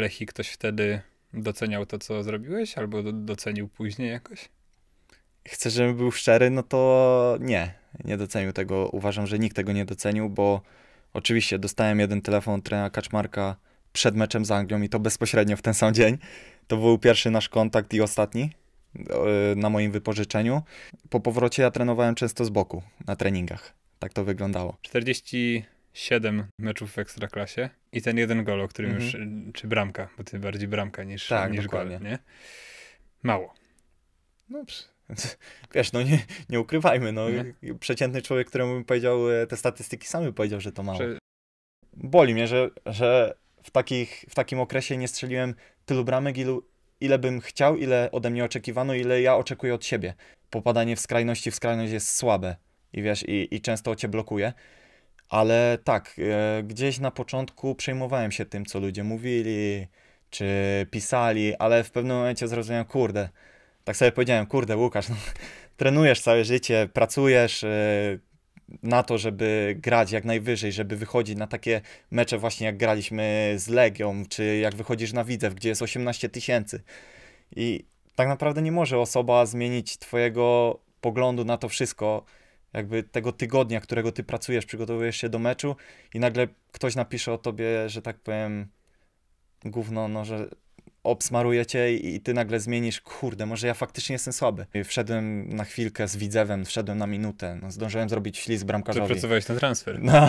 Lechi ktoś wtedy doceniał to, co zrobiłeś, albo docenił później jakoś? Chcę, żebym był szczery, no to nie, nie docenił tego. Uważam, że nikt tego nie docenił, bo oczywiście dostałem jeden telefon od trenera Kaczmarka przed meczem z Anglią i to bezpośrednio w ten sam dzień. To był pierwszy nasz kontakt i ostatni e, na moim wypożyczeniu. Po powrocie ja trenowałem często z boku na treningach. Tak to wyglądało. 47 meczów w Ekstraklasie. I ten jeden gol, o którym mhm. już, y, czy bramka, bo ty bardziej bramka niż, tak, niż gol, nie? Mało. No, wiesz, no nie, nie ukrywajmy, no nie? przeciętny człowiek, któremu bym powiedział e, te statystyki, sam by powiedział, że to mało. Prze... Boli mnie, że, że w, takich, w takim okresie nie strzeliłem tylu bramek, ilu, ile bym chciał, ile ode mnie oczekiwano, ile ja oczekuję od siebie. Popadanie w skrajności w skrajność jest słabe i wiesz, i, i często cię blokuje. Ale tak, e, gdzieś na początku przejmowałem się tym, co ludzie mówili, czy pisali, ale w pewnym momencie zrozumiałem, kurde, tak sobie powiedziałem, kurde, Łukasz, no, trenujesz całe życie, pracujesz e, na to, żeby grać jak najwyżej, żeby wychodzić na takie mecze właśnie jak graliśmy z Legią, czy jak wychodzisz na Widzew, gdzie jest 18 tysięcy. I tak naprawdę nie może osoba zmienić twojego poglądu na to wszystko, jakby tego tygodnia, którego ty pracujesz, przygotowujesz się do meczu i nagle ktoś napisze o tobie, że tak powiem, gówno, no, że obsmaruje cię i ty nagle zmienisz, kurde, może ja faktycznie jestem słaby. Wszedłem na chwilkę z Widzewem, wszedłem na minutę, no, zdążyłem zrobić ślizg bramkarzowi. Przepracowałeś ten transfer. No,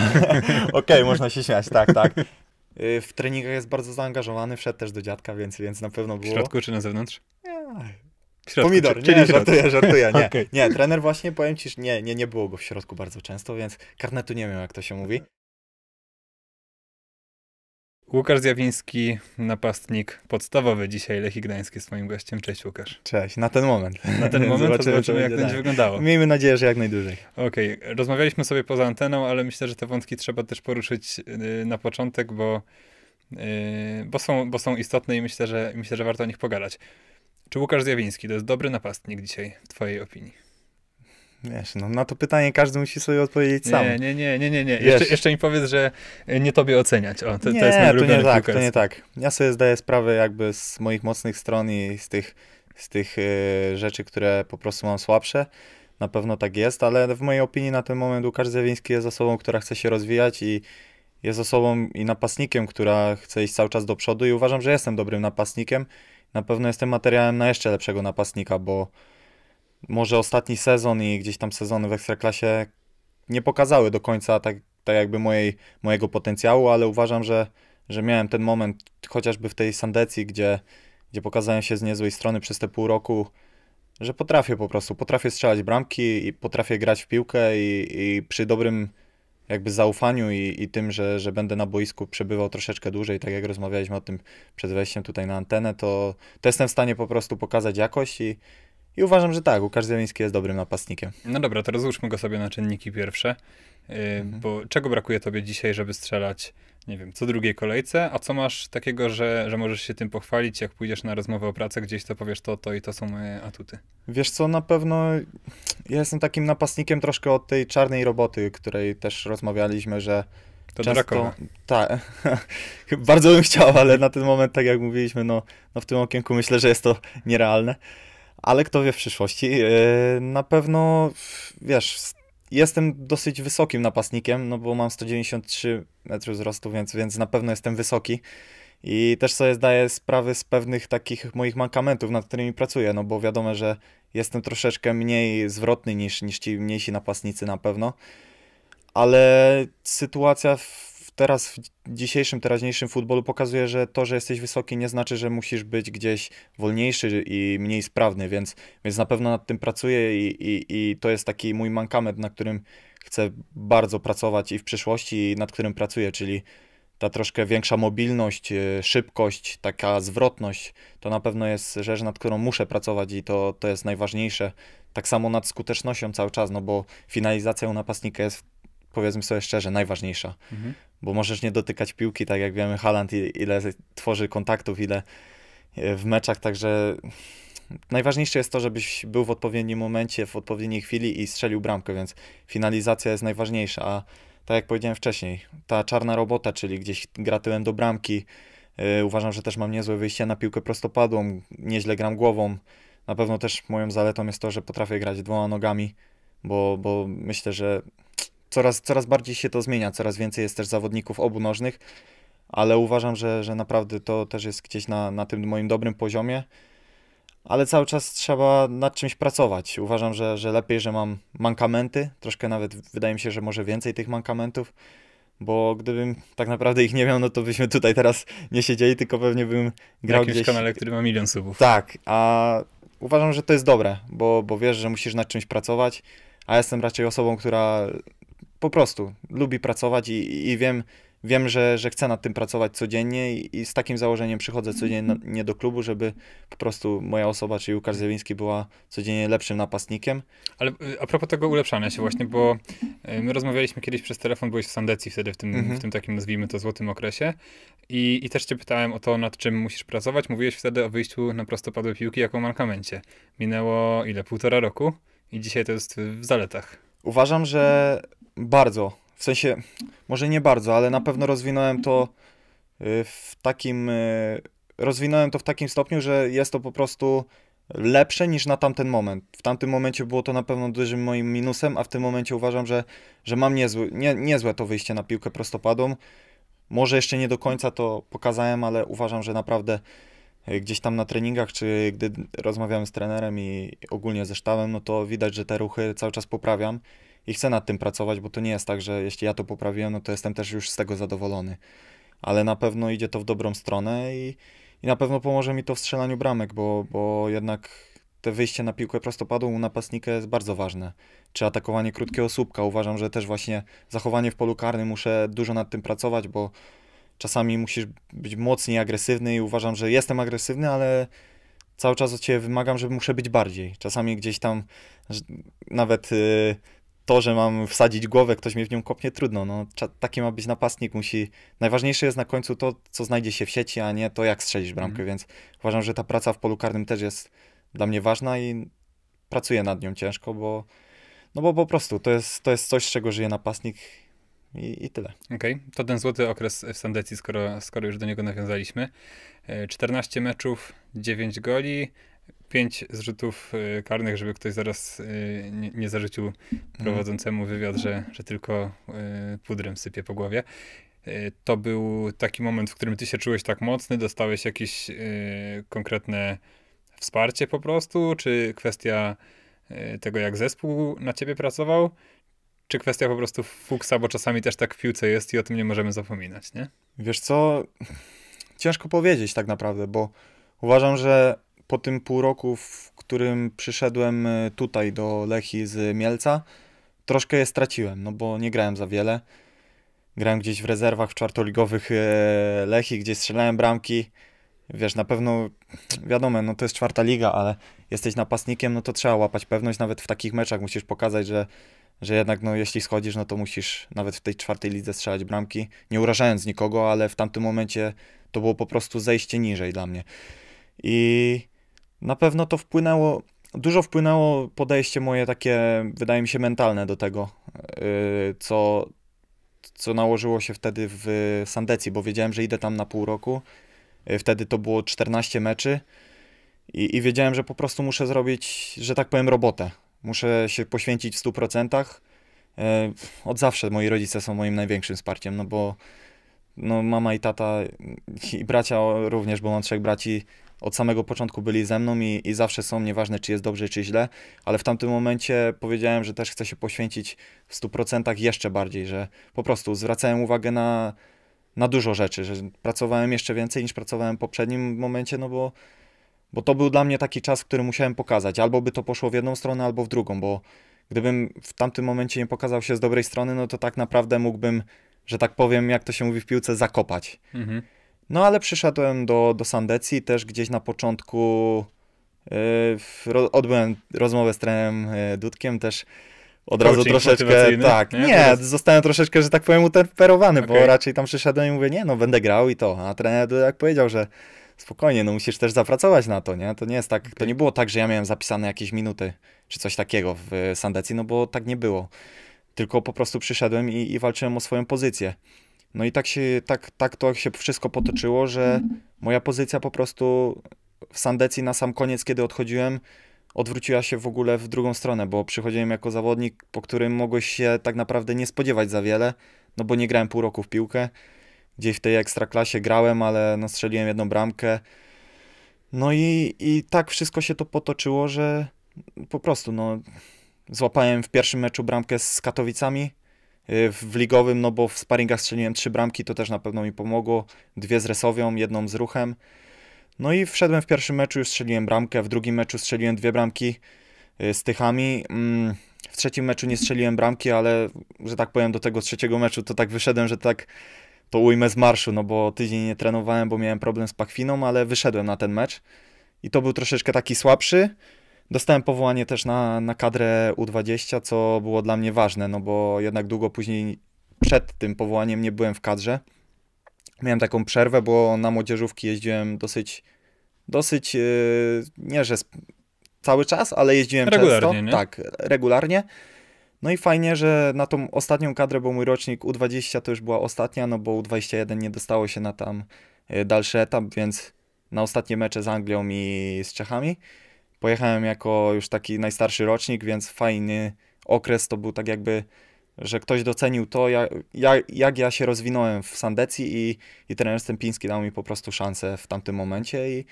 Okej, okay, można się śmiać, tak, tak. Y, w treningach jest bardzo zaangażowany, wszedł też do dziadka, więc, więc na pewno było. W środku czy na zewnątrz? Środku, Pomidor, czyli, nie, żartuję, żartuję, nie. okay. Nie, trener właśnie, powiem ci, że nie, nie, nie było go w środku bardzo często, więc karnetu nie wiem, jak to się mówi. Łukasz Zjawiński, napastnik podstawowy dzisiaj Lechii Gdańsk jest moim gościem. Cześć Łukasz. Cześć, na ten moment. Na ten moment zobaczymy, zobaczymy jak będzie wyglądało. Miejmy nadzieję, że jak najdłużej. Okej, okay. rozmawialiśmy sobie poza anteną, ale myślę, że te wątki trzeba też poruszyć y, na początek, bo, y, bo, są, bo są istotne i myślę, że myślę, że warto o nich pogadać. Czy Łukasz Zjawiński to jest dobry napastnik dzisiaj, w twojej opinii? Wiesz, no na to pytanie każdy musi sobie odpowiedzieć sam. Nie, nie, nie, nie, nie. nie. Jeszcze, jeszcze mi powiedz, że nie tobie oceniać. O, to, nie, to jest mój to nie tak, to nie tak. Ja sobie zdaję sprawę jakby z moich mocnych stron i z tych, z tych yy, rzeczy, które po prostu mam słabsze. Na pewno tak jest, ale w mojej opinii na ten moment Łukasz Zjawiński jest osobą, która chce się rozwijać i jest osobą i napastnikiem, która chce iść cały czas do przodu i uważam, że jestem dobrym napastnikiem na pewno jestem materiałem na jeszcze lepszego napastnika, bo może ostatni sezon i gdzieś tam sezony w Ekstraklasie nie pokazały do końca tak, tak jakby mojej, mojego potencjału, ale uważam, że, że miałem ten moment chociażby w tej Sandecji, gdzie, gdzie pokazałem się z niezłej strony przez te pół roku, że potrafię po prostu, potrafię strzelać bramki i potrafię grać w piłkę i, i przy dobrym jakby zaufaniu i, i tym, że, że będę na boisku przebywał troszeczkę dłużej, tak jak rozmawialiśmy o tym przed wejściem tutaj na antenę, to, to jestem w stanie po prostu pokazać jakość i, i uważam, że tak, Łukasz Zieliński jest dobrym napastnikiem. No dobra, to rozłóżmy go sobie na czynniki pierwsze, yy, mhm. bo czego brakuje tobie dzisiaj, żeby strzelać nie wiem, co drugiej kolejce, a co masz takiego, że, że możesz się tym pochwalić, jak pójdziesz na rozmowę o pracę gdzieś, to powiesz to, to i to są moje atuty? Wiesz co, na pewno ja jestem takim napastnikiem troszkę od tej czarnej roboty, której też rozmawialiśmy, że to często... Tak, bardzo bym chciał, ale na ten moment, tak jak mówiliśmy, no, no w tym okienku myślę, że jest to nierealne. Ale kto wie w przyszłości, yy, na pewno, wiesz, Jestem dosyć wysokim napastnikiem, no bo mam 193 metrów wzrostu, więc, więc na pewno jestem wysoki. I też sobie zdaję sprawy z pewnych takich moich mankamentów, nad którymi pracuję, no bo wiadomo, że jestem troszeczkę mniej zwrotny niż, niż ci mniejsi napastnicy na pewno. Ale sytuacja w teraz w dzisiejszym, teraźniejszym futbolu pokazuje, że to, że jesteś wysoki, nie znaczy, że musisz być gdzieś wolniejszy i mniej sprawny, więc, więc na pewno nad tym pracuję i, i, i to jest taki mój mankament, na którym chcę bardzo pracować i w przyszłości, i nad którym pracuję, czyli ta troszkę większa mobilność, y, szybkość, taka zwrotność, to na pewno jest rzecz, nad którą muszę pracować i to, to jest najważniejsze. Tak samo nad skutecznością cały czas, no bo finalizacja u napastnika jest powiedzmy sobie szczerze, najważniejsza. Mhm. Bo możesz nie dotykać piłki, tak jak wiemy, Haaland ile tworzy kontaktów, ile e, w meczach, także najważniejsze jest to, żebyś był w odpowiednim momencie, w odpowiedniej chwili i strzelił bramkę, więc finalizacja jest najważniejsza, a tak jak powiedziałem wcześniej, ta czarna robota, czyli gdzieś gra tyłem do bramki, yy, uważam, że też mam niezłe wyjście na piłkę prostopadłą, nieźle gram głową, na pewno też moją zaletą jest to, że potrafię grać dwoma nogami, bo, bo myślę, że coraz, coraz bardziej się to zmienia, coraz więcej jest też zawodników obu nożnych, ale uważam, że, że naprawdę to też jest gdzieś na, na tym moim dobrym poziomie. Ale cały czas trzeba nad czymś pracować. Uważam, że, że lepiej, że mam mankamenty, troszkę nawet wydaje mi się, że może więcej tych mankamentów, bo gdybym tak naprawdę ich nie miał, no to byśmy tutaj teraz nie siedzieli, tylko pewnie bym grał na jakimś gdzieś... kanale, który ma milion subów. Tak, a uważam, że to jest dobre, bo, bo wiesz, że musisz nad czymś pracować, a jestem raczej osobą, która po prostu lubi pracować i, i wiem, wiem że, że chcę nad tym pracować codziennie i, i z takim założeniem przychodzę codziennie na, do klubu, żeby po prostu moja osoba, czyli Łukasz Zjawiński była codziennie lepszym napastnikiem. Ale y, a propos tego ulepszania się właśnie, bo y, my rozmawialiśmy kiedyś przez telefon, byłeś w Sandecji wtedy, w tym, mhm. w tym takim nazwijmy to złotym okresie I, i też cię pytałem o to, nad czym musisz pracować. Mówiłeś wtedy o wyjściu na prostopadłe piłki jako mankamencie. Minęło ile? Półtora roku? I dzisiaj to jest w zaletach. Uważam, że bardzo, w sensie może nie bardzo, ale na pewno rozwinąłem to y, w takim y, rozwinąłem to w takim stopniu, że jest to po prostu lepsze niż na tamten moment. W tamtym momencie było to na pewno dużym moim minusem, a w tym momencie uważam, że, że mam niezły, nie, niezłe to wyjście na piłkę prostopadą. Może jeszcze nie do końca to pokazałem, ale uważam, że naprawdę y, gdzieś tam na treningach, czy gdy rozmawiamy z trenerem i ogólnie ze sztabem, no to widać, że te ruchy cały czas poprawiam i chcę nad tym pracować, bo to nie jest tak, że jeśli ja to poprawiłem, no to jestem też już z tego zadowolony. Ale na pewno idzie to w dobrą stronę i, i na pewno pomoże mi to w strzelaniu bramek, bo, bo jednak te wyjście na piłkę prostopadłą u napastnika jest bardzo ważne. Czy atakowanie krótkiego słupka. Uważam, że też właśnie zachowanie w polu karnym muszę dużo nad tym pracować, bo czasami musisz być mocniej agresywny i uważam, że jestem agresywny, ale cały czas od Ciebie wymagam, że muszę być bardziej. Czasami gdzieś tam nawet y, to, że mam wsadzić głowę, ktoś mnie w nią kopnie, trudno. No, taki ma być napastnik, musi... Najważniejsze jest na końcu to, co znajdzie się w sieci, a nie to, jak strzelisz bramkę, mm. więc uważam, że ta praca w polu karnym też jest dla mnie ważna i pracuję nad nią ciężko, bo, no bo po prostu to jest, to jest coś, z czego żyje napastnik i, i tyle. Okej, okay. to ten złoty okres w Sandecji, skoro, skoro już do niego nawiązaliśmy. 14 e, meczów, 9 goli, pięć zrzutów y, karnych, żeby ktoś zaraz y, nie, zarzucił mhm. prowadzącemu wywiad, że, że tylko y, pudrem sypie po głowie. To był taki moment, w którym ty się czułeś tak mocny, dostałeś jakieś konkretne wsparcie po prostu, czy kwestia tego, jak zespół na ciebie pracował, czy kwestia po prostu fuksa, bo czasami też tak w piłce jest i o tym nie możemy zapominać, nie? Wiesz co, ciężko powiedzieć tak naprawdę, bo uważam, że po tym pół roku, w którym przyszedłem e, tutaj do Lechi z Mielca, troszkę je straciłem, no bo nie grałem za wiele. Grałem gdzieś w rezerwach w czwartoligowych e, Lechi, gdzie strzelałem bramki. Wiesz, na pewno, wiadomo, no to jest czwarta liga, ale jesteś napastnikiem, no to trzeba łapać pewność, nawet w takich meczach musisz pokazać, że, że jednak no, jeśli schodzisz, no to musisz nawet w tej czwartej lidze strzelać bramki, nie urażając nikogo, ale w tamtym momencie to było po prostu zejście niżej dla mnie. I na pewno to wpłynęło, dużo wpłynęło podejście moje takie, wydaje mi się, mentalne do tego, y, co, co nałożyło się wtedy w Sandecji, bo wiedziałem, że idę tam na pół roku. Y, wtedy to było 14 meczy i, i wiedziałem, że po prostu muszę zrobić, że tak powiem, robotę. Muszę się poświęcić w 100%. Y, od zawsze moi rodzice są moim największym wsparciem, no bo no, mama i tata i bracia również, bo mam trzech braci, od samego początku byli ze mną i, i zawsze są, nieważne czy jest dobrze, czy źle, ale w tamtym momencie powiedziałem, że też chcę się poświęcić w 100% jeszcze bardziej, że po prostu zwracałem uwagę na, na dużo rzeczy, że pracowałem jeszcze więcej niż pracowałem w poprzednim momencie, no bo, bo to był dla mnie taki czas, który musiałem pokazać. Albo by to poszło w jedną stronę, albo w drugą, bo gdybym w tamtym momencie nie pokazał się z dobrej strony, no to tak naprawdę mógłbym, że tak powiem, jak to się mówi w piłce, zakopać. Mhm. No ale przyszedłem do, do Sandecji też gdzieś na początku. Yy, odbyłem rozmowę z trenerem y, Dudkiem też od razu troszeczkę, tak, nie, nie zostałem troszeczkę, że tak powiem, utemperowany, okay. bo raczej tam przyszedłem i mówię, nie, no będę grał i to, a trener jak powiedział, że spokojnie, no musisz też zapracować na to, nie, to nie jest tak, okay. to nie było tak, że ja miałem zapisane jakieś minuty, czy coś takiego w Sandecji, no bo tak nie było, tylko po prostu przyszedłem i, i walczyłem o swoją pozycję. No i tak się, tak, tak to się wszystko potoczyło, że moja pozycja po prostu w Sandecji na sam koniec, kiedy odchodziłem, odwróciła się w ogóle w drugą stronę, bo przychodziłem jako zawodnik, po którym mogłeś się tak naprawdę nie spodziewać za wiele, no bo nie grałem pół roku w piłkę. Gdzieś w tej ekstraklasie grałem, ale no strzeliłem jedną bramkę. No i, i tak wszystko się to potoczyło, że po prostu no, złapałem w pierwszym meczu bramkę z Katowicami, Y, w ligowym, no bo w sparingach strzeliłem trzy bramki, to też na pewno mi pomogło. Dwie z Resowią, jedną z Ruchem. No i wszedłem w pierwszym meczu, już strzeliłem bramkę, w drugim meczu strzeliłem dwie bramki y, z Tychami. Mm, w trzecim meczu nie strzeliłem bramki, ale że tak powiem do tego trzeciego meczu to tak wyszedłem, że tak to ujmę z marszu, no bo tydzień nie trenowałem, bo miałem problem z Pakwiną, ale wyszedłem na ten mecz. I to był troszeczkę taki słabszy, Dostałem powołanie też na, na kadrę U20, co było dla mnie ważne, no bo jednak długo później przed tym powołaniem nie byłem w kadrze. Miałem taką przerwę, bo na młodzieżówki jeździłem dosyć, dosyć y, nie że cały czas, ale jeździłem regularnie, często. Nie? Tak, regularnie. No i fajnie, że na tą ostatnią kadrę, bo mój rocznik U20 to już była ostatnia, no bo U21 nie dostało się na tam y, dalszy etap, więc na ostatnie mecze z Anglią i z Czechami. Pojechałem jako już taki najstarszy rocznik, więc fajny okres to był tak jakby, że ktoś docenił to, jak, jak, jak ja się rozwinąłem w Sandecji i, i trener Stępiński dał mi po prostu szansę w tamtym momencie i,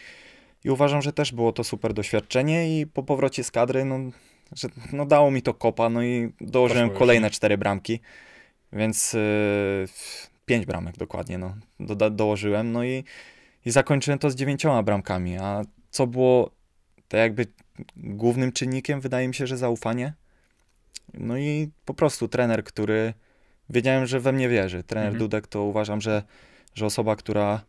i uważam, że też było to super doświadczenie i po powrocie z kadry, no, że, no dało mi to kopa, no i dołożyłem kolejne cztery bramki, więc yy, pięć bramek dokładnie, no, do, dołożyłem, no i, i zakończyłem to z dziewięcioma bramkami, a co było to jakby głównym czynnikiem wydaje mi się, że zaufanie. No i po prostu trener, który wiedziałem, że we mnie wierzy. Trener mhm. Dudek to uważam, że, że osoba, która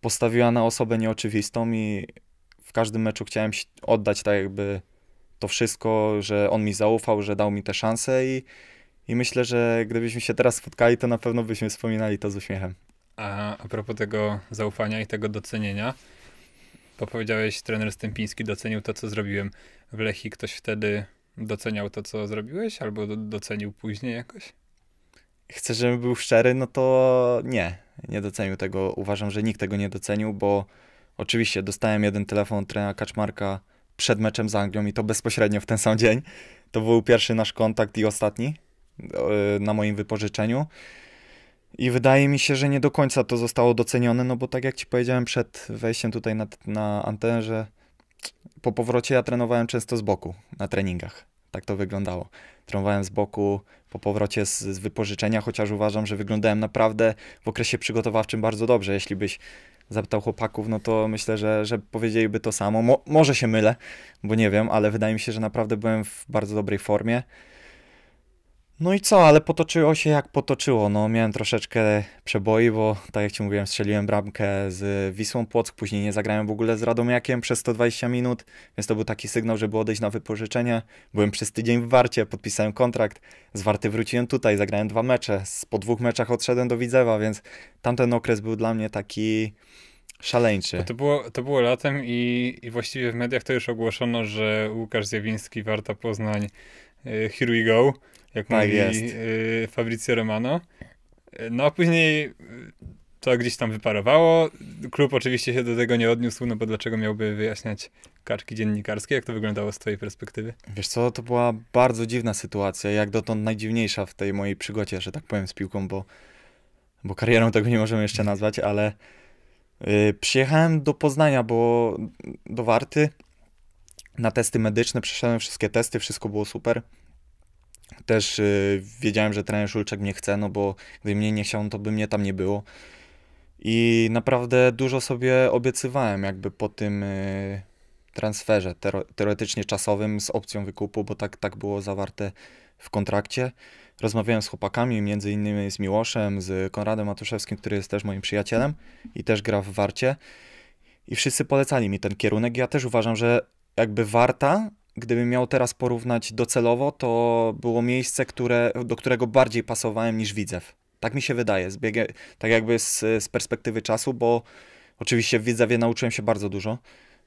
postawiła na osobę nieoczywistą i w każdym meczu chciałem oddać tak jakby to wszystko, że on mi zaufał, że dał mi tę szansę i, i myślę, że gdybyśmy się teraz spotkali, to na pewno byśmy wspominali to z uśmiechem. A, a propos tego zaufania i tego docenienia, bo powiedziałeś, trener Stępiński docenił to, co zrobiłem w Lechii. Ktoś wtedy doceniał to, co zrobiłeś, albo docenił później jakoś? Chcę, żebym był szczery, no to nie, nie docenił tego. Uważam, że nikt tego nie docenił, bo oczywiście dostałem jeden telefon od trenera Kaczmarka przed meczem z Anglią i to bezpośrednio w ten sam dzień. To był pierwszy nasz kontakt i ostatni e, na moim wypożyczeniu. I wydaje mi się, że nie do końca to zostało docenione, no bo tak jak ci powiedziałem przed wejściem tutaj na, na antenę, że po powrocie ja trenowałem często z boku na treningach. Tak to wyglądało. Trenowałem z boku po powrocie z, z wypożyczenia, chociaż uważam, że wyglądałem naprawdę w okresie przygotowawczym bardzo dobrze. Jeśli byś zapytał chłopaków, no to myślę, że, że powiedzieliby to samo. Mo może się mylę, bo nie wiem, ale wydaje mi się, że naprawdę byłem w bardzo dobrej formie. No i co, ale potoczyło się jak potoczyło. No, miałem troszeczkę przeboi, bo tak jak ci mówiłem, strzeliłem bramkę z Wisłą Płock, później nie zagrałem w ogóle z Radomiakiem przez 120 minut, więc to był taki sygnał, żeby odejść na wypożyczenie. Byłem przez tydzień w Warcie, podpisałem kontrakt, z Warty wróciłem tutaj, zagrałem dwa mecze, po dwóch meczach odszedłem do Widzewa, więc tamten okres był dla mnie taki szaleńczy. To było, to było latem i, i właściwie w mediach to już ogłoszono, że Łukasz Zjawiński, Warta Poznań, y, here we go jak tak mówi jest. Y, Fabrizio Romano. No a później y, to gdzieś tam wyparowało. Klub oczywiście się do tego nie odniósł, no bo dlaczego miałby wyjaśniać kaczki dziennikarskie? Jak to wyglądało z twojej perspektywy? Wiesz co, to była bardzo dziwna sytuacja, jak dotąd najdziwniejsza w tej mojej przygodzie, że tak powiem, z piłką, bo, bo karierą tego nie możemy jeszcze nazwać, ale yy, przyjechałem do Poznania, bo do Warty na testy medyczne, przeszedłem wszystkie testy, wszystko było super. Też y, wiedziałem, że trener Szulczek mnie chce, no bo gdyby mnie nie chciał, no to by mnie tam nie było. I naprawdę dużo sobie obiecywałem jakby po tym y, transferze, teoretycznie czasowym z opcją wykupu, bo tak, tak było zawarte w kontrakcie. Rozmawiałem z chłopakami, między innymi z Miłoszem, z Konradem Matuszewskim, który jest też moim przyjacielem i też gra w Warcie. I wszyscy polecali mi ten kierunek. Ja też uważam, że jakby Warta gdybym miał teraz porównać docelowo, to było miejsce, które, do którego bardziej pasowałem niż Widzew. Tak mi się wydaje, biegiem, tak jakby z, z perspektywy czasu, bo oczywiście w Widzewie nauczyłem się bardzo dużo,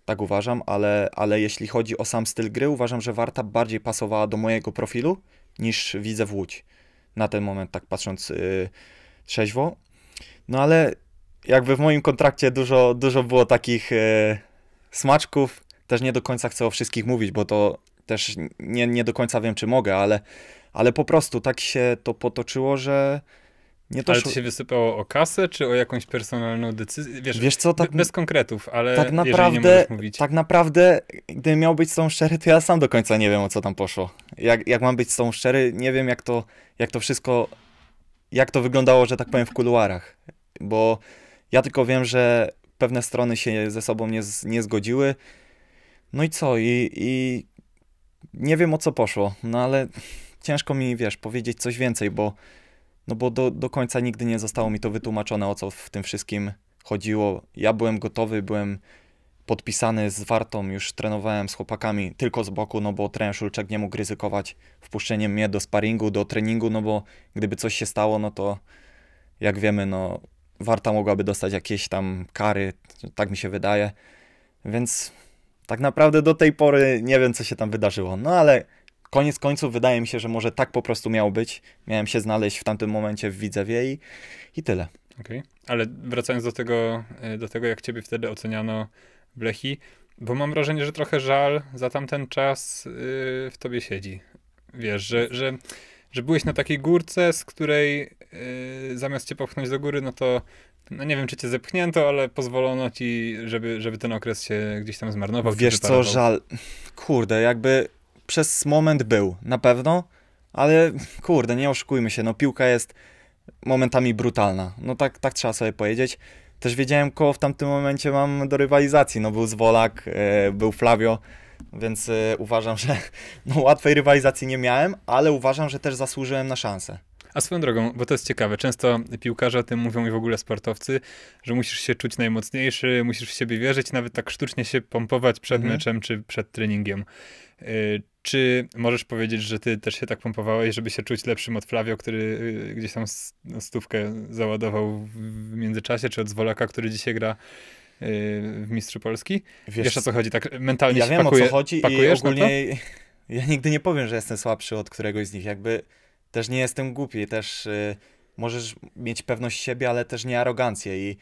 tak uważam, ale, ale jeśli chodzi o sam styl gry, uważam, że Warta bardziej pasowała do mojego profilu niż Widzew Łódź. Na ten moment, tak patrząc yy, trzeźwo. No ale jakby w moim kontrakcie dużo, dużo było takich... Yy, smaczków, też nie do końca chcę o wszystkich mówić, bo to też nie, nie do końca wiem, czy mogę, ale, ale po prostu tak się to potoczyło, że nie to. Ale to się wysypało o kasę, czy o jakąś personalną decyzję? Wiesz, Wiesz co, tak, bez konkretów, ale tak naprawdę, mówić... Tak naprawdę, gdybym miał być z tą szczery, to ja sam do końca nie wiem, o co tam poszło. Jak, jak mam być z tą szczery, nie wiem, jak to, jak to wszystko, jak to wyglądało, że tak powiem, w kuluarach. Bo ja tylko wiem, że pewne strony się ze sobą nie, nie zgodziły, no i co? I, I nie wiem o co poszło, no ale ciężko mi, wiesz, powiedzieć coś więcej, bo, no bo do, do końca nigdy nie zostało mi to wytłumaczone, o co w tym wszystkim chodziło. Ja byłem gotowy, byłem podpisany z Wartą, już trenowałem z chłopakami tylko z boku, no bo trener Szulczek nie mógł ryzykować wpuszczeniem mnie do sparingu, do treningu, no bo gdyby coś się stało, no to jak wiemy, no Warta mogłaby dostać jakieś tam kary, tak mi się wydaje. Więc tak naprawdę do tej pory nie wiem, co się tam wydarzyło, no ale koniec końców wydaje mi się, że może tak po prostu miał być. Miałem się znaleźć w tamtym momencie w Widzewie i, i tyle. Okej, okay. ale wracając do tego, y, do tego, jak ciebie wtedy oceniano w Lechi, bo mam wrażenie, że trochę żal za tamten czas y, w tobie siedzi. Wiesz, że, że, że byłeś na takiej górce, z której y, zamiast cię popchnąć do góry, no to no nie wiem, czy cię zepchnięto, ale pozwolono ci, żeby, żeby ten okres się gdzieś tam zmarnował. Wiesz co, żal. Kurde, jakby przez moment był, na pewno, ale kurde, nie oszukujmy się, no piłka jest momentami brutalna. No tak, tak trzeba sobie powiedzieć. Też wiedziałem, koło w tamtym momencie mam do rywalizacji. No był Zwolak, yy, był Flavio, więc yy, uważam, że no, łatwej rywalizacji nie miałem, ale uważam, że też zasłużyłem na szansę. A swoją drogą, bo to jest ciekawe, często piłkarze o tym mówią i w ogóle sportowcy, że musisz się czuć najmocniejszy, musisz w siebie wierzyć, nawet tak sztucznie się pompować przed mhm. meczem czy przed treningiem. Y, czy możesz powiedzieć, że ty też się tak pompowałeś, żeby się czuć lepszym od Flavio, który y, gdzieś tam no, stówkę załadował w międzyczasie, czy od Zwolaka, który dzisiaj gra y, w Mistrzu Polski? Wiesz, Wiesz o co chodzi? Tak mentalnie ja się wiem, pakuje, o co chodzi i ogólnie... Ja nigdy nie powiem, że jestem słabszy od któregoś z nich. Jakby też nie jestem głupi, też y, możesz mieć pewność siebie, ale też nie arogancję i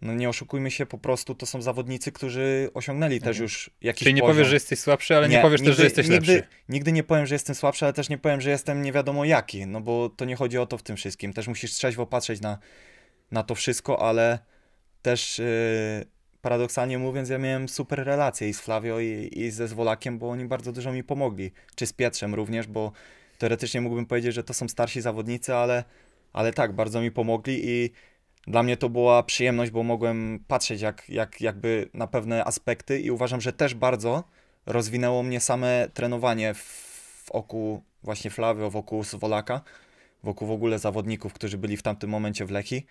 no nie oszukujmy się, po prostu to są zawodnicy, którzy osiągnęli mhm. też już jakiś Czyli nie poziom. powiesz, że jesteś słabszy, ale nie, nie powiesz nigdy, też, że jesteś nigdy, lepszy. Nigdy nie powiem, że jestem słabszy, ale też nie powiem, że jestem nie wiadomo jaki, no bo to nie chodzi o to w tym wszystkim. Też musisz trzeźwo patrzeć na, na to wszystko, ale też yy, paradoksalnie mówiąc, ja miałem super relacje i z Flavio i, i ze Zwolakiem, bo oni bardzo dużo mi pomogli. Czy z Pietrzem również, bo teoretycznie mógłbym powiedzieć, że to są starsi zawodnicy, ale, ale tak, bardzo mi pomogli i dla mnie to była przyjemność, bo mogłem patrzeć jak, jak, jakby na pewne aspekty i uważam, że też bardzo rozwinęło mnie same trenowanie wokół właśnie Flawy, wokół Swolaka, wokół w ogóle zawodników, którzy byli w tamtym momencie w Lechi.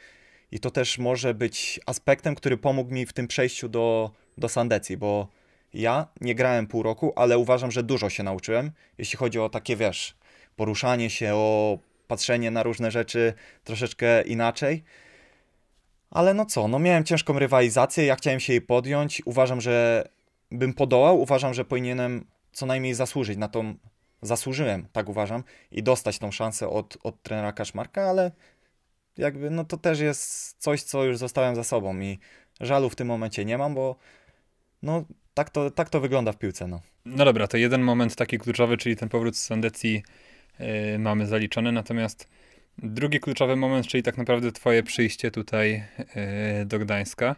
I to też może być aspektem, który pomógł mi w tym przejściu do, do Sandecji, bo ja nie grałem pół roku, ale uważam, że dużo się nauczyłem, jeśli chodzi o takie, wiesz, poruszanie się, o patrzenie na różne rzeczy troszeczkę inaczej. Ale no co, no miałem ciężką rywalizację, ja chciałem się jej podjąć. Uważam, że bym podołał, uważam, że powinienem co najmniej zasłużyć na tą. Zasłużyłem, tak uważam, i dostać tą szansę od, od trenera Kaszmarka, ale jakby no to też jest coś, co już zostałem za sobą i żalu w tym momencie nie mam, bo no tak to, tak to wygląda w piłce. No. no dobra, to jeden moment taki kluczowy, czyli ten powrót z Sandecji Y, mamy zaliczone. Natomiast drugi kluczowy moment, czyli tak naprawdę Twoje przyjście tutaj y, do Gdańska.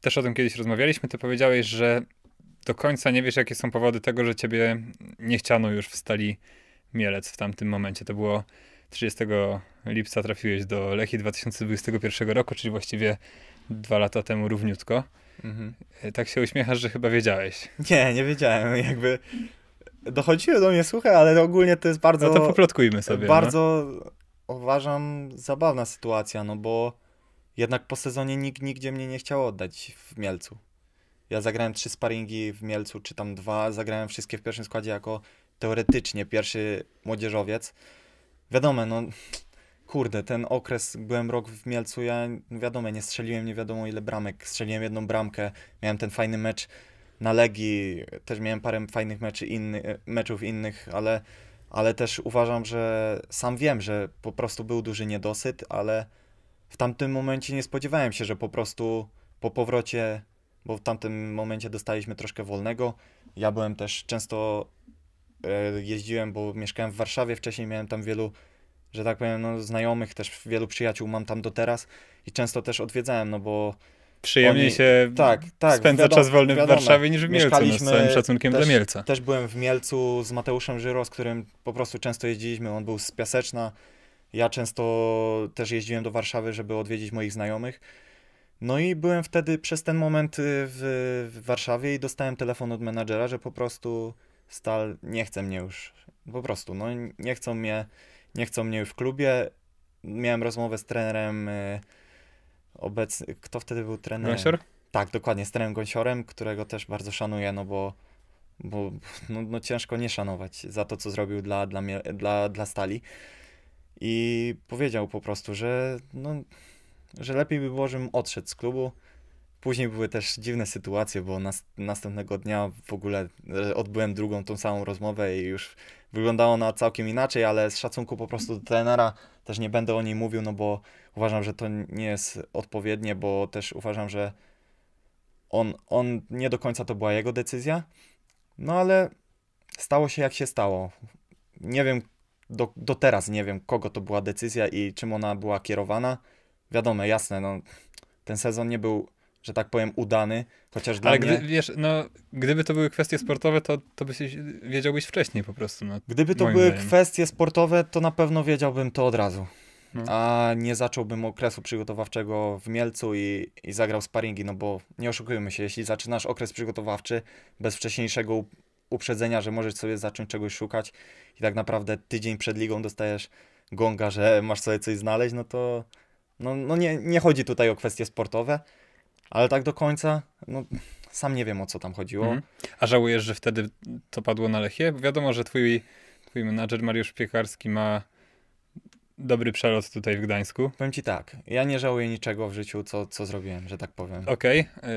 Też o tym kiedyś rozmawialiśmy. Ty powiedziałeś, że do końca nie wiesz, jakie są powody tego, że Ciebie nie chciano już w stali Mielec w tamtym momencie. To było 30 lipca trafiłeś do Lechi 2021 roku, czyli właściwie dwa lata temu równiutko. Mhm. Y, tak się uśmiechasz, że chyba wiedziałeś. Nie, nie wiedziałem. Jakby dochodziły do mnie słuchy, ale ogólnie to jest bardzo... No to poplotkujmy sobie. No. Bardzo, no. uważam, zabawna sytuacja, no bo jednak po sezonie nikt nigdzie mnie nie chciał oddać w Mielcu. Ja zagrałem trzy sparingi w Mielcu, czy tam dwa, zagrałem wszystkie w pierwszym składzie jako teoretycznie pierwszy młodzieżowiec. Wiadomo, no kurde, ten okres, byłem rok w Mielcu, ja no wiadomo, nie strzeliłem nie wiadomo ile bramek, strzeliłem jedną bramkę, miałem ten fajny mecz na Legi też miałem parę fajnych meczy inny, e, meczów innych, ale, ale też uważam, że sam wiem, że po prostu był duży niedosyt, ale w tamtym momencie nie spodziewałem się, że po prostu po powrocie, bo w tamtym momencie dostaliśmy troszkę wolnego. Ja byłem też często e, jeździłem, bo mieszkałem w Warszawie wcześniej, miałem tam wielu, że tak powiem, no, znajomych, też wielu przyjaciół mam tam do teraz i często też odwiedzałem, no bo przyjemniej Oni, się tak, tak, spędza wiadomo, czas wolny wiadomo, w Warszawie niż w Mielcu, no, z całym szacunkiem też, dla Mielca. Też byłem w Mielcu z Mateuszem Żyro, z którym po prostu często jeździliśmy, on był z Piaseczna, ja często też jeździłem do Warszawy, żeby odwiedzić moich znajomych. No i byłem wtedy przez ten moment y, w, w Warszawie i dostałem telefon od menadżera, że po prostu Stal nie chce mnie już, po prostu, no nie chcą mnie, nie chcą mnie już w klubie. Miałem rozmowę z trenerem... Y, obecny, kto wtedy był trenerem? Gąsior? Tak, dokładnie, z trenerem Gąsiorem, którego też bardzo szanuję, no bo, bo no, no ciężko nie szanować za to, co zrobił dla, dla, dla, dla Stali. I powiedział po prostu, że, no, że lepiej by było, żebym odszedł z klubu. Później były też dziwne sytuacje, bo nas, następnego dnia w ogóle e, odbyłem drugą tą samą rozmowę i już wyglądało ona całkiem inaczej, ale z szacunku po prostu do trenera też nie będę o niej mówił, no bo uważam, że to nie jest odpowiednie, bo też uważam, że on, on nie do końca to była jego decyzja. No ale stało się jak się stało. Nie wiem, do, do teraz nie wiem, kogo to była decyzja i czym ona była kierowana. Wiadomo, jasne, no, ten sezon nie był że tak powiem, udany, chociaż dla Ale mnie... wiesz, no, gdyby to były kwestie sportowe, to, to byś wiedziałbyś wcześniej po prostu. No, gdyby to były zdaniem. kwestie sportowe, to na pewno wiedziałbym to od razu. No. A nie zacząłbym okresu przygotowawczego w Mielcu i, i zagrał sparingi, no bo nie oszukujmy się, jeśli zaczynasz okres przygotowawczy bez wcześniejszego uprzedzenia, że możesz sobie zacząć czegoś szukać i tak naprawdę tydzień przed ligą dostajesz gonga, że masz sobie coś znaleźć, no to no, no nie, nie chodzi tutaj o kwestie sportowe, ale tak do końca, no sam nie wiem o co tam chodziło. Mhm. A żałujesz, że wtedy to padło na Lechię? Wiadomo, że twój, twój menadżer Mariusz Piekarski ma dobry przelot tutaj w Gdańsku. Powiem ci tak, ja nie żałuję niczego w życiu, co, co zrobiłem, że tak powiem. Okej, okay.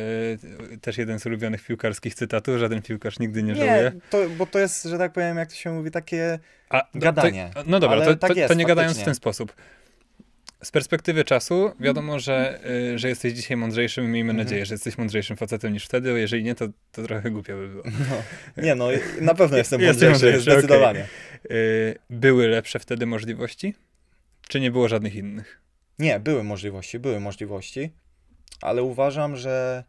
yy, też jeden z ulubionych piłkarskich cytatów, żaden piłkarz nigdy nie, nie żałuje. To, bo to jest, że tak powiem, jak to się mówi, takie A, gadanie. To, no dobra, to, tak jest, to, nie faktycznie. gadając w ten sposób z perspektywy czasu wiadomo, że, mhm. y, że jesteś dzisiaj mądrzejszym i miejmy mhm. nadzieję, że jesteś mądrzejszym facetem niż wtedy. Jeżeli nie, to, to trochę głupio by było. No. Nie no, na pewno jestem mądrzejszy, jestem mądrzejszy zdecydowanie. Okay. Były lepsze wtedy możliwości? Czy nie było żadnych innych? Nie, były możliwości, były możliwości, ale uważam, że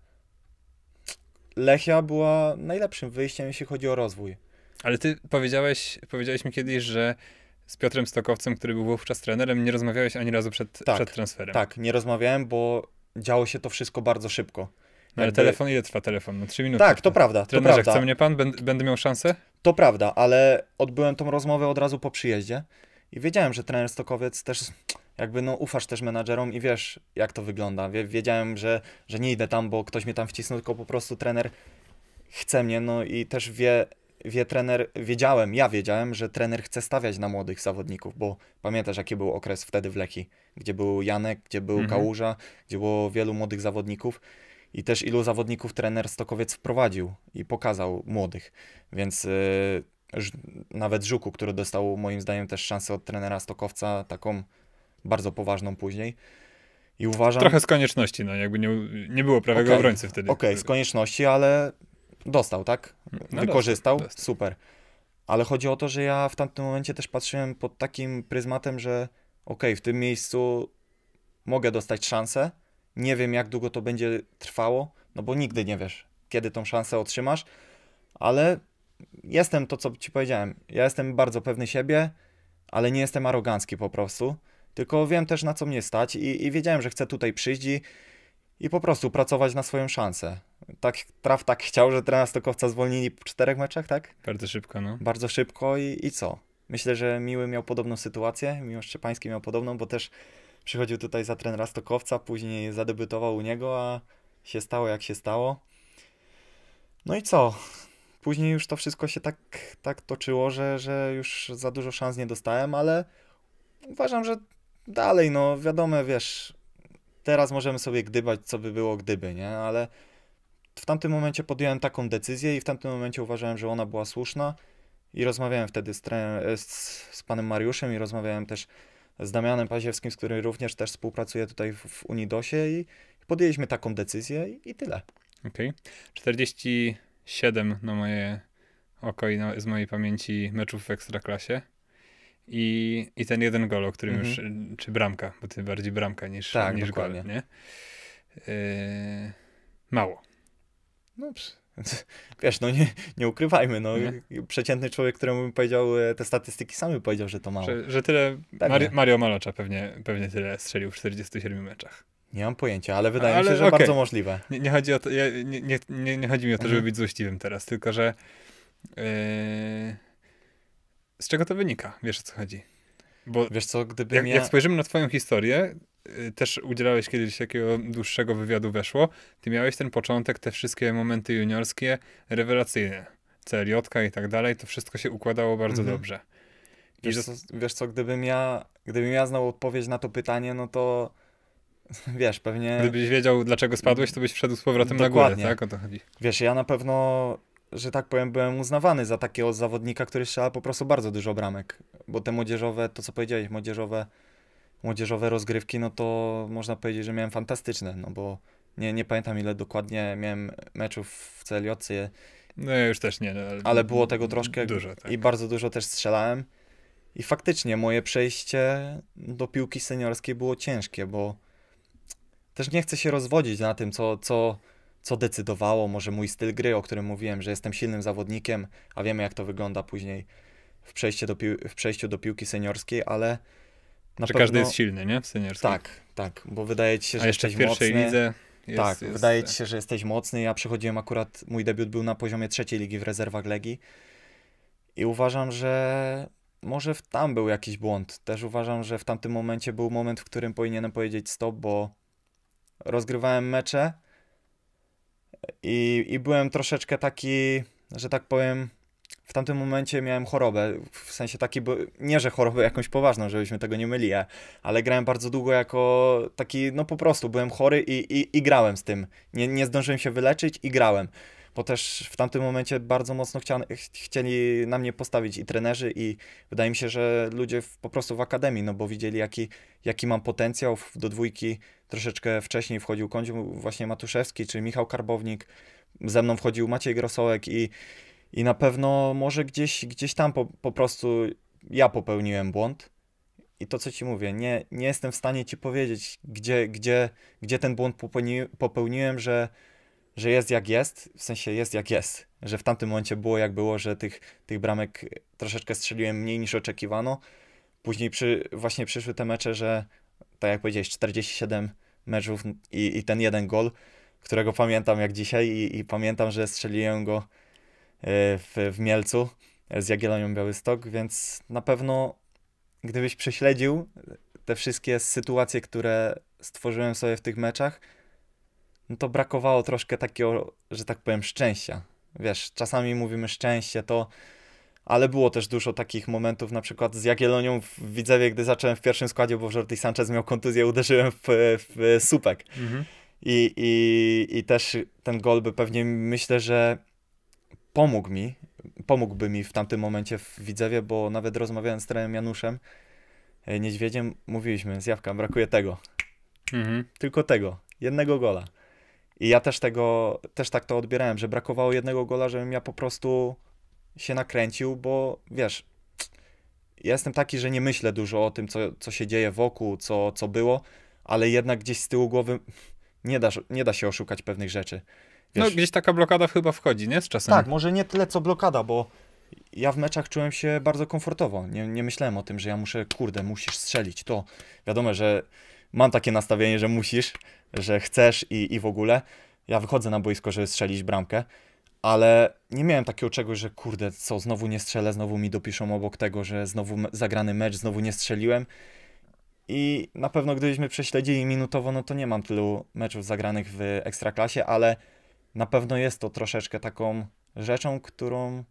Lechia była najlepszym wyjściem, jeśli chodzi o rozwój. Ale ty powiedziałeś, powiedziałeś mi kiedyś, że z Piotrem Stokowcem, który był wówczas trenerem, nie rozmawiałeś ani razu przed, tak, przed transferem. Tak, nie rozmawiałem, bo działo się to wszystko bardzo szybko. No jakby... ale telefon, ile trwa telefon? No, trzy minuty. Tak, to prawda. Trenerze, to prawda. chce mnie pan? Będę miał szansę? To prawda, ale odbyłem tą rozmowę od razu po przyjeździe i wiedziałem, że trener Stokowiec też jakby no ufasz też menadżerom i wiesz jak to wygląda. Wiedziałem, że, że nie idę tam, bo ktoś mnie tam wcisnął, tylko po prostu trener chce mnie, no i też wie wie trener, wiedziałem, ja wiedziałem, że trener chce stawiać na młodych zawodników, bo pamiętasz, jaki był okres wtedy w Leki, gdzie był Janek, gdzie był mhm. Kałuża, gdzie było wielu młodych zawodników i też ilu zawodników trener Stokowiec wprowadził i pokazał młodych, więc yy, nawet Żuku, który dostał moim zdaniem też szansę od trenera Stokowca, taką bardzo poważną później, i uważam... Trochę z konieczności, no jakby nie, nie było prawego okay. obrońcy wtedy. Okej, okay, z konieczności, ale Dostał, tak? No, no Wykorzystał, dostał, super. Ale chodzi o to, że ja w tamtym momencie też patrzyłem pod takim pryzmatem, że ok, w tym miejscu mogę dostać szansę, nie wiem jak długo to będzie trwało, no bo nigdy nie wiesz, kiedy tą szansę otrzymasz, ale jestem to, co ci powiedziałem. Ja jestem bardzo pewny siebie, ale nie jestem arogancki po prostu. Tylko wiem też, na co mnie stać i, i wiedziałem, że chcę tutaj przyjść i, i po prostu pracować na swoją szansę. Tak, traf tak chciał, że trenera Stokowca zwolnili po czterech meczach, tak? Bardzo szybko, no. Bardzo szybko i, i co? Myślę, że Miły miał podobną sytuację, Miłosz Szczepański miał podobną, bo też przychodził tutaj za trenera Stokowca, później zadebiutował u niego, a się stało jak się stało. No i co? Później już to wszystko się tak, tak toczyło, że, że już za dużo szans nie dostałem, ale uważam, że dalej, no wiadomo, wiesz, teraz możemy sobie gdybać, co by było gdyby, nie? Ale w tamtym momencie podjąłem taką decyzję i w tamtym momencie uważałem, że ona była słuszna i rozmawiałem wtedy z, z, z panem Mariuszem i rozmawiałem też z Damianem Paziewskim, z którym również też współpracuję tutaj w, w Unidosie i podjęliśmy taką decyzję i, i tyle. Okej. Okay. 47 na moje oko i na, z mojej pamięci meczów w Ekstraklasie i, i ten jeden gol, o którym mhm. już, y, czy bramka, bo ty bardziej bramka niż, tak, niż gol, nie? Yy, mało. No, wiesz, no nie, nie ukrywajmy, no nie? przeciętny człowiek, któremu bym powiedział e, te statystyki, sam by powiedział, że to mało. Że, że tyle, tak, Mari Mario Malocza pewnie, pewnie tyle strzelił w 47 meczach. Nie mam pojęcia, ale wydaje ale, mi się, że okay. bardzo możliwe. Nie, nie, chodzi o to, ja, nie, nie, nie, chodzi mi o to, żeby mhm. być złośliwym teraz, tylko że yy, z czego to wynika? Wiesz o co chodzi? Bo wiesz co, gdyby jak, jak spojrzymy na twoją historię, y, też udzielałeś kiedyś takiego dłuższego wywiadu weszło, ty miałeś ten początek, te wszystkie momenty juniorskie rewelacyjne. CLJ i tak dalej, to wszystko się układało bardzo mhm. dobrze. I wiesz, co, wiesz co, gdybym ja, gdybym ja znał odpowiedź na to pytanie, no to wiesz, pewnie... Gdybyś wiedział, dlaczego spadłeś, to byś wszedł z powrotem Dokładnie. na górę, tak? O to chodzi. Wiesz, ja na pewno że tak powiem, byłem uznawany za takiego zawodnika, który strzela po prostu bardzo dużo bramek. Bo te młodzieżowe, to co powiedziałeś, młodzieżowe, młodzieżowe rozgrywki, no to można powiedzieć, że miałem fantastyczne, no bo nie, nie pamiętam ile dokładnie miałem meczów w celiocie. No ja już też nie. No, ale, ale było tego troszkę dużo, tak. i bardzo dużo też strzelałem. I faktycznie moje przejście do piłki seniorskiej było ciężkie, bo też nie chcę się rozwodzić na tym, co, co co decydowało, może mój styl gry, o którym mówiłem, że jestem silnym zawodnikiem, a wiemy jak to wygląda później w, przejście do w przejściu do piłki seniorskiej, ale na że pewno... każdy jest silny, nie? W seniorskiej. Tak, tak, bo wydaje ci się, że a jeszcze jesteś w pierwszej mocny. lidze. Jest, tak, jest... wydaje ci się, że jesteś mocny. Ja przychodziłem akurat, mój debiut był na poziomie trzeciej ligi w rezerwach Legii i uważam, że może tam był jakiś błąd. Też uważam, że w tamtym momencie był moment, w którym powinienem powiedzieć stop, bo rozgrywałem mecze, i, I byłem troszeczkę taki, że tak powiem, w tamtym momencie miałem chorobę, w sensie taki, nie, że chorobę jakąś poważną, żebyśmy tego nie myli, ale grałem bardzo długo jako taki, no po prostu byłem chory i, i, i grałem z tym. Nie, nie zdążyłem się wyleczyć i grałem bo też w tamtym momencie bardzo mocno chcieli na mnie postawić i trenerzy, i wydaje mi się, że ludzie w, po prostu w akademii, no bo widzieli, jaki, jaki mam potencjał. Do dwójki troszeczkę wcześniej wchodził kończył właśnie Matuszewski czy Michał Karbownik, ze mną wchodził Maciej Grosołek i, i na pewno może gdzieś, gdzieś tam po, po prostu ja popełniłem błąd. I to, co ci mówię, nie, nie jestem w stanie ci powiedzieć, gdzie, gdzie, gdzie ten błąd popełni, popełniłem, że, że jest jak jest, w sensie jest jak jest, że w tamtym momencie było jak było, że tych, tych bramek troszeczkę strzeliłem mniej niż oczekiwano. Później przy, właśnie przyszły te mecze, że tak jak powiedziałeś, 47 meczów i, i ten jeden gol, którego pamiętam jak dzisiaj i, i pamiętam, że strzeliłem go e, w, w Mielcu z Jagiellonią Białystok, więc na pewno gdybyś prześledził te wszystkie sytuacje, które stworzyłem sobie w tych meczach, no to brakowało troszkę takiego, że tak powiem, szczęścia. Wiesz, czasami mówimy szczęście, to ale było też dużo takich momentów, na przykład z Jagielonią w Widzewie, gdy zacząłem w pierwszym składzie, bo Jordi Sanchez miał kontuzję, uderzyłem w, w słupek. Mhm. I, i, I też ten gol by pewnie, myślę, że pomógł mi, pomógłby mi w tamtym momencie w Widzewie, bo nawet rozmawiałem z trenerem Januszem e, Niedźwiedziem, mówiliśmy, zjawka, brakuje tego. Mhm. Tylko tego, jednego gola. I ja też tego, też tak to odbierałem, że brakowało jednego gola, żebym ja po prostu się nakręcił, bo wiesz, ja jestem taki, że nie myślę dużo o tym, co, co się dzieje wokół, co, co było, ale jednak gdzieś z tyłu głowy nie da, nie da się oszukać pewnych rzeczy. No, wiesz, no gdzieś taka blokada chyba wchodzi, nie? Z czasem. Tak, może nie tyle co blokada, bo ja w meczach czułem się bardzo komfortowo. Nie, nie myślałem o tym, że ja muszę, kurde, musisz strzelić to. Wiadomo, że mam takie nastawienie, że musisz, że chcesz i, i w ogóle. Ja wychodzę na boisko, żeby strzelić bramkę, ale nie miałem takiego czegoś, że kurde, co, znowu nie strzelę, znowu mi dopiszą obok tego, że znowu zagrany mecz, znowu nie strzeliłem. I na pewno gdybyśmy prześledzili minutowo, no to nie mam tylu meczów zagranych w Ekstraklasie, ale na pewno jest to troszeczkę taką rzeczą, którą,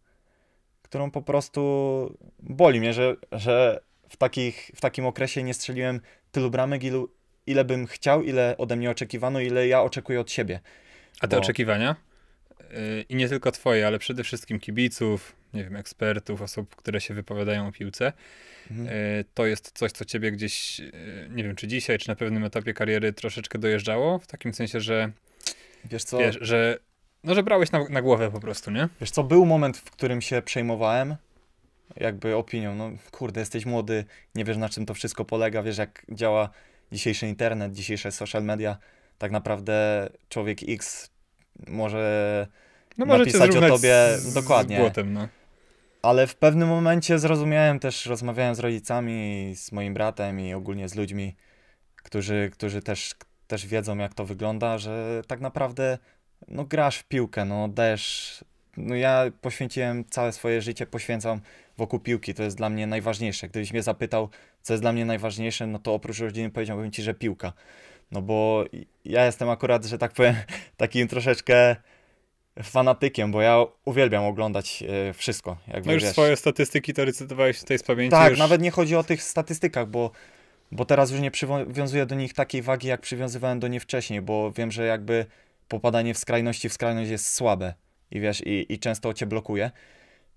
którą po prostu boli mnie, że, że w, takich, w takim okresie nie strzeliłem tylu bramek, ilu, ile bym chciał, ile ode mnie oczekiwano, ile ja oczekuję od siebie. A te Bo... oczekiwania? Y, I nie tylko twoje, ale przede wszystkim kibiców, nie wiem, ekspertów, osób, które się wypowiadają o piłce. Mhm. Y, to jest coś, co ciebie gdzieś, y, nie wiem, czy dzisiaj, czy na pewnym etapie kariery troszeczkę dojeżdżało, w takim sensie, że wiesz co, wiesz, że, no, że brałeś na, na głowę po prostu, nie? Wiesz co, był moment, w którym się przejmowałem, jakby opinią. No kurde, jesteś młody, nie wiesz na czym to wszystko polega, wiesz jak działa dzisiejszy internet, dzisiejsze social media. Tak naprawdę człowiek X może no napisać o tobie z, dokładnie. Z błotem, no. Ale w pewnym momencie zrozumiałem też, rozmawiałem z rodzicami, z moim bratem i ogólnie z ludźmi, którzy, którzy też, też wiedzą, jak to wygląda, że tak naprawdę no, grasz w piłkę, no dajesz. No ja poświęciłem całe swoje życie, poświęcam wokół piłki. To jest dla mnie najważniejsze. Gdybyś mnie zapytał, co jest dla mnie najważniejsze, no to oprócz rodziny powiedziałbym ci, że piłka. No bo ja jestem akurat, że tak powiem, takim troszeczkę fanatykiem, bo ja uwielbiam oglądać e, wszystko. Jak no już swoje statystyki to recytowałeś tutaj z pamięci. Tak, już... nawet nie chodzi o tych statystykach, bo, bo teraz już nie przywiązuję do nich takiej wagi, jak przywiązywałem do nich wcześniej, bo wiem, że jakby popadanie w skrajności w skrajność jest słabe i wiesz, i, i często cię blokuje.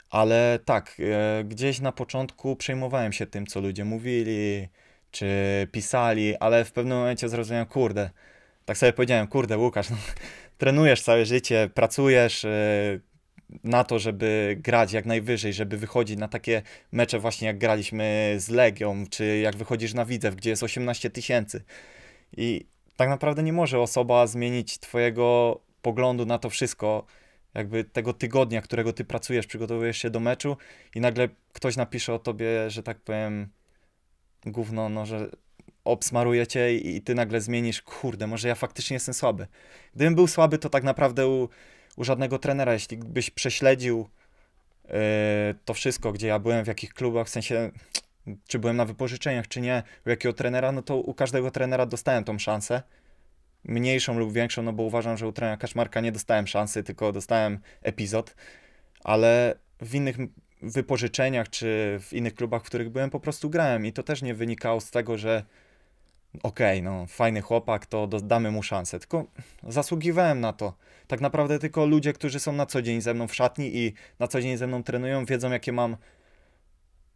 Ale tak, e, gdzieś na początku przejmowałem się tym, co ludzie mówili, czy pisali, ale w pewnym momencie zrozumiałem, kurde, tak sobie powiedziałem, kurde, Łukasz, no, trenujesz całe życie, pracujesz e, na to, żeby grać jak najwyżej, żeby wychodzić na takie mecze właśnie jak graliśmy z Legią, czy jak wychodzisz na Widzew, gdzie jest 18 tysięcy. I tak naprawdę nie może osoba zmienić twojego poglądu na to wszystko, jakby tego tygodnia, którego ty pracujesz, przygotowujesz się do meczu i nagle ktoś napisze o tobie, że tak powiem, gówno, no, że obsmaruje cię i, ty nagle zmienisz, kurde, może ja faktycznie jestem słaby. Gdybym był słaby, to tak naprawdę u, u żadnego trenera, jeśli byś prześledził yy, to wszystko, gdzie ja byłem, w jakich klubach, w sensie czy byłem na wypożyczeniach, czy nie, u jakiego trenera, no to u każdego trenera dostałem tą szansę mniejszą lub większą, no bo uważam, że u trenera Kaczmarka nie dostałem szansy, tylko dostałem epizod, ale w innych wypożyczeniach czy w innych klubach, w których byłem, po prostu grałem i to też nie wynikało z tego, że okej, okay, no fajny chłopak, to damy mu szansę, tylko zasługiwałem na to. Tak naprawdę tylko ludzie, którzy są na co dzień ze mną w szatni i na co dzień ze mną trenują, wiedzą jakie mam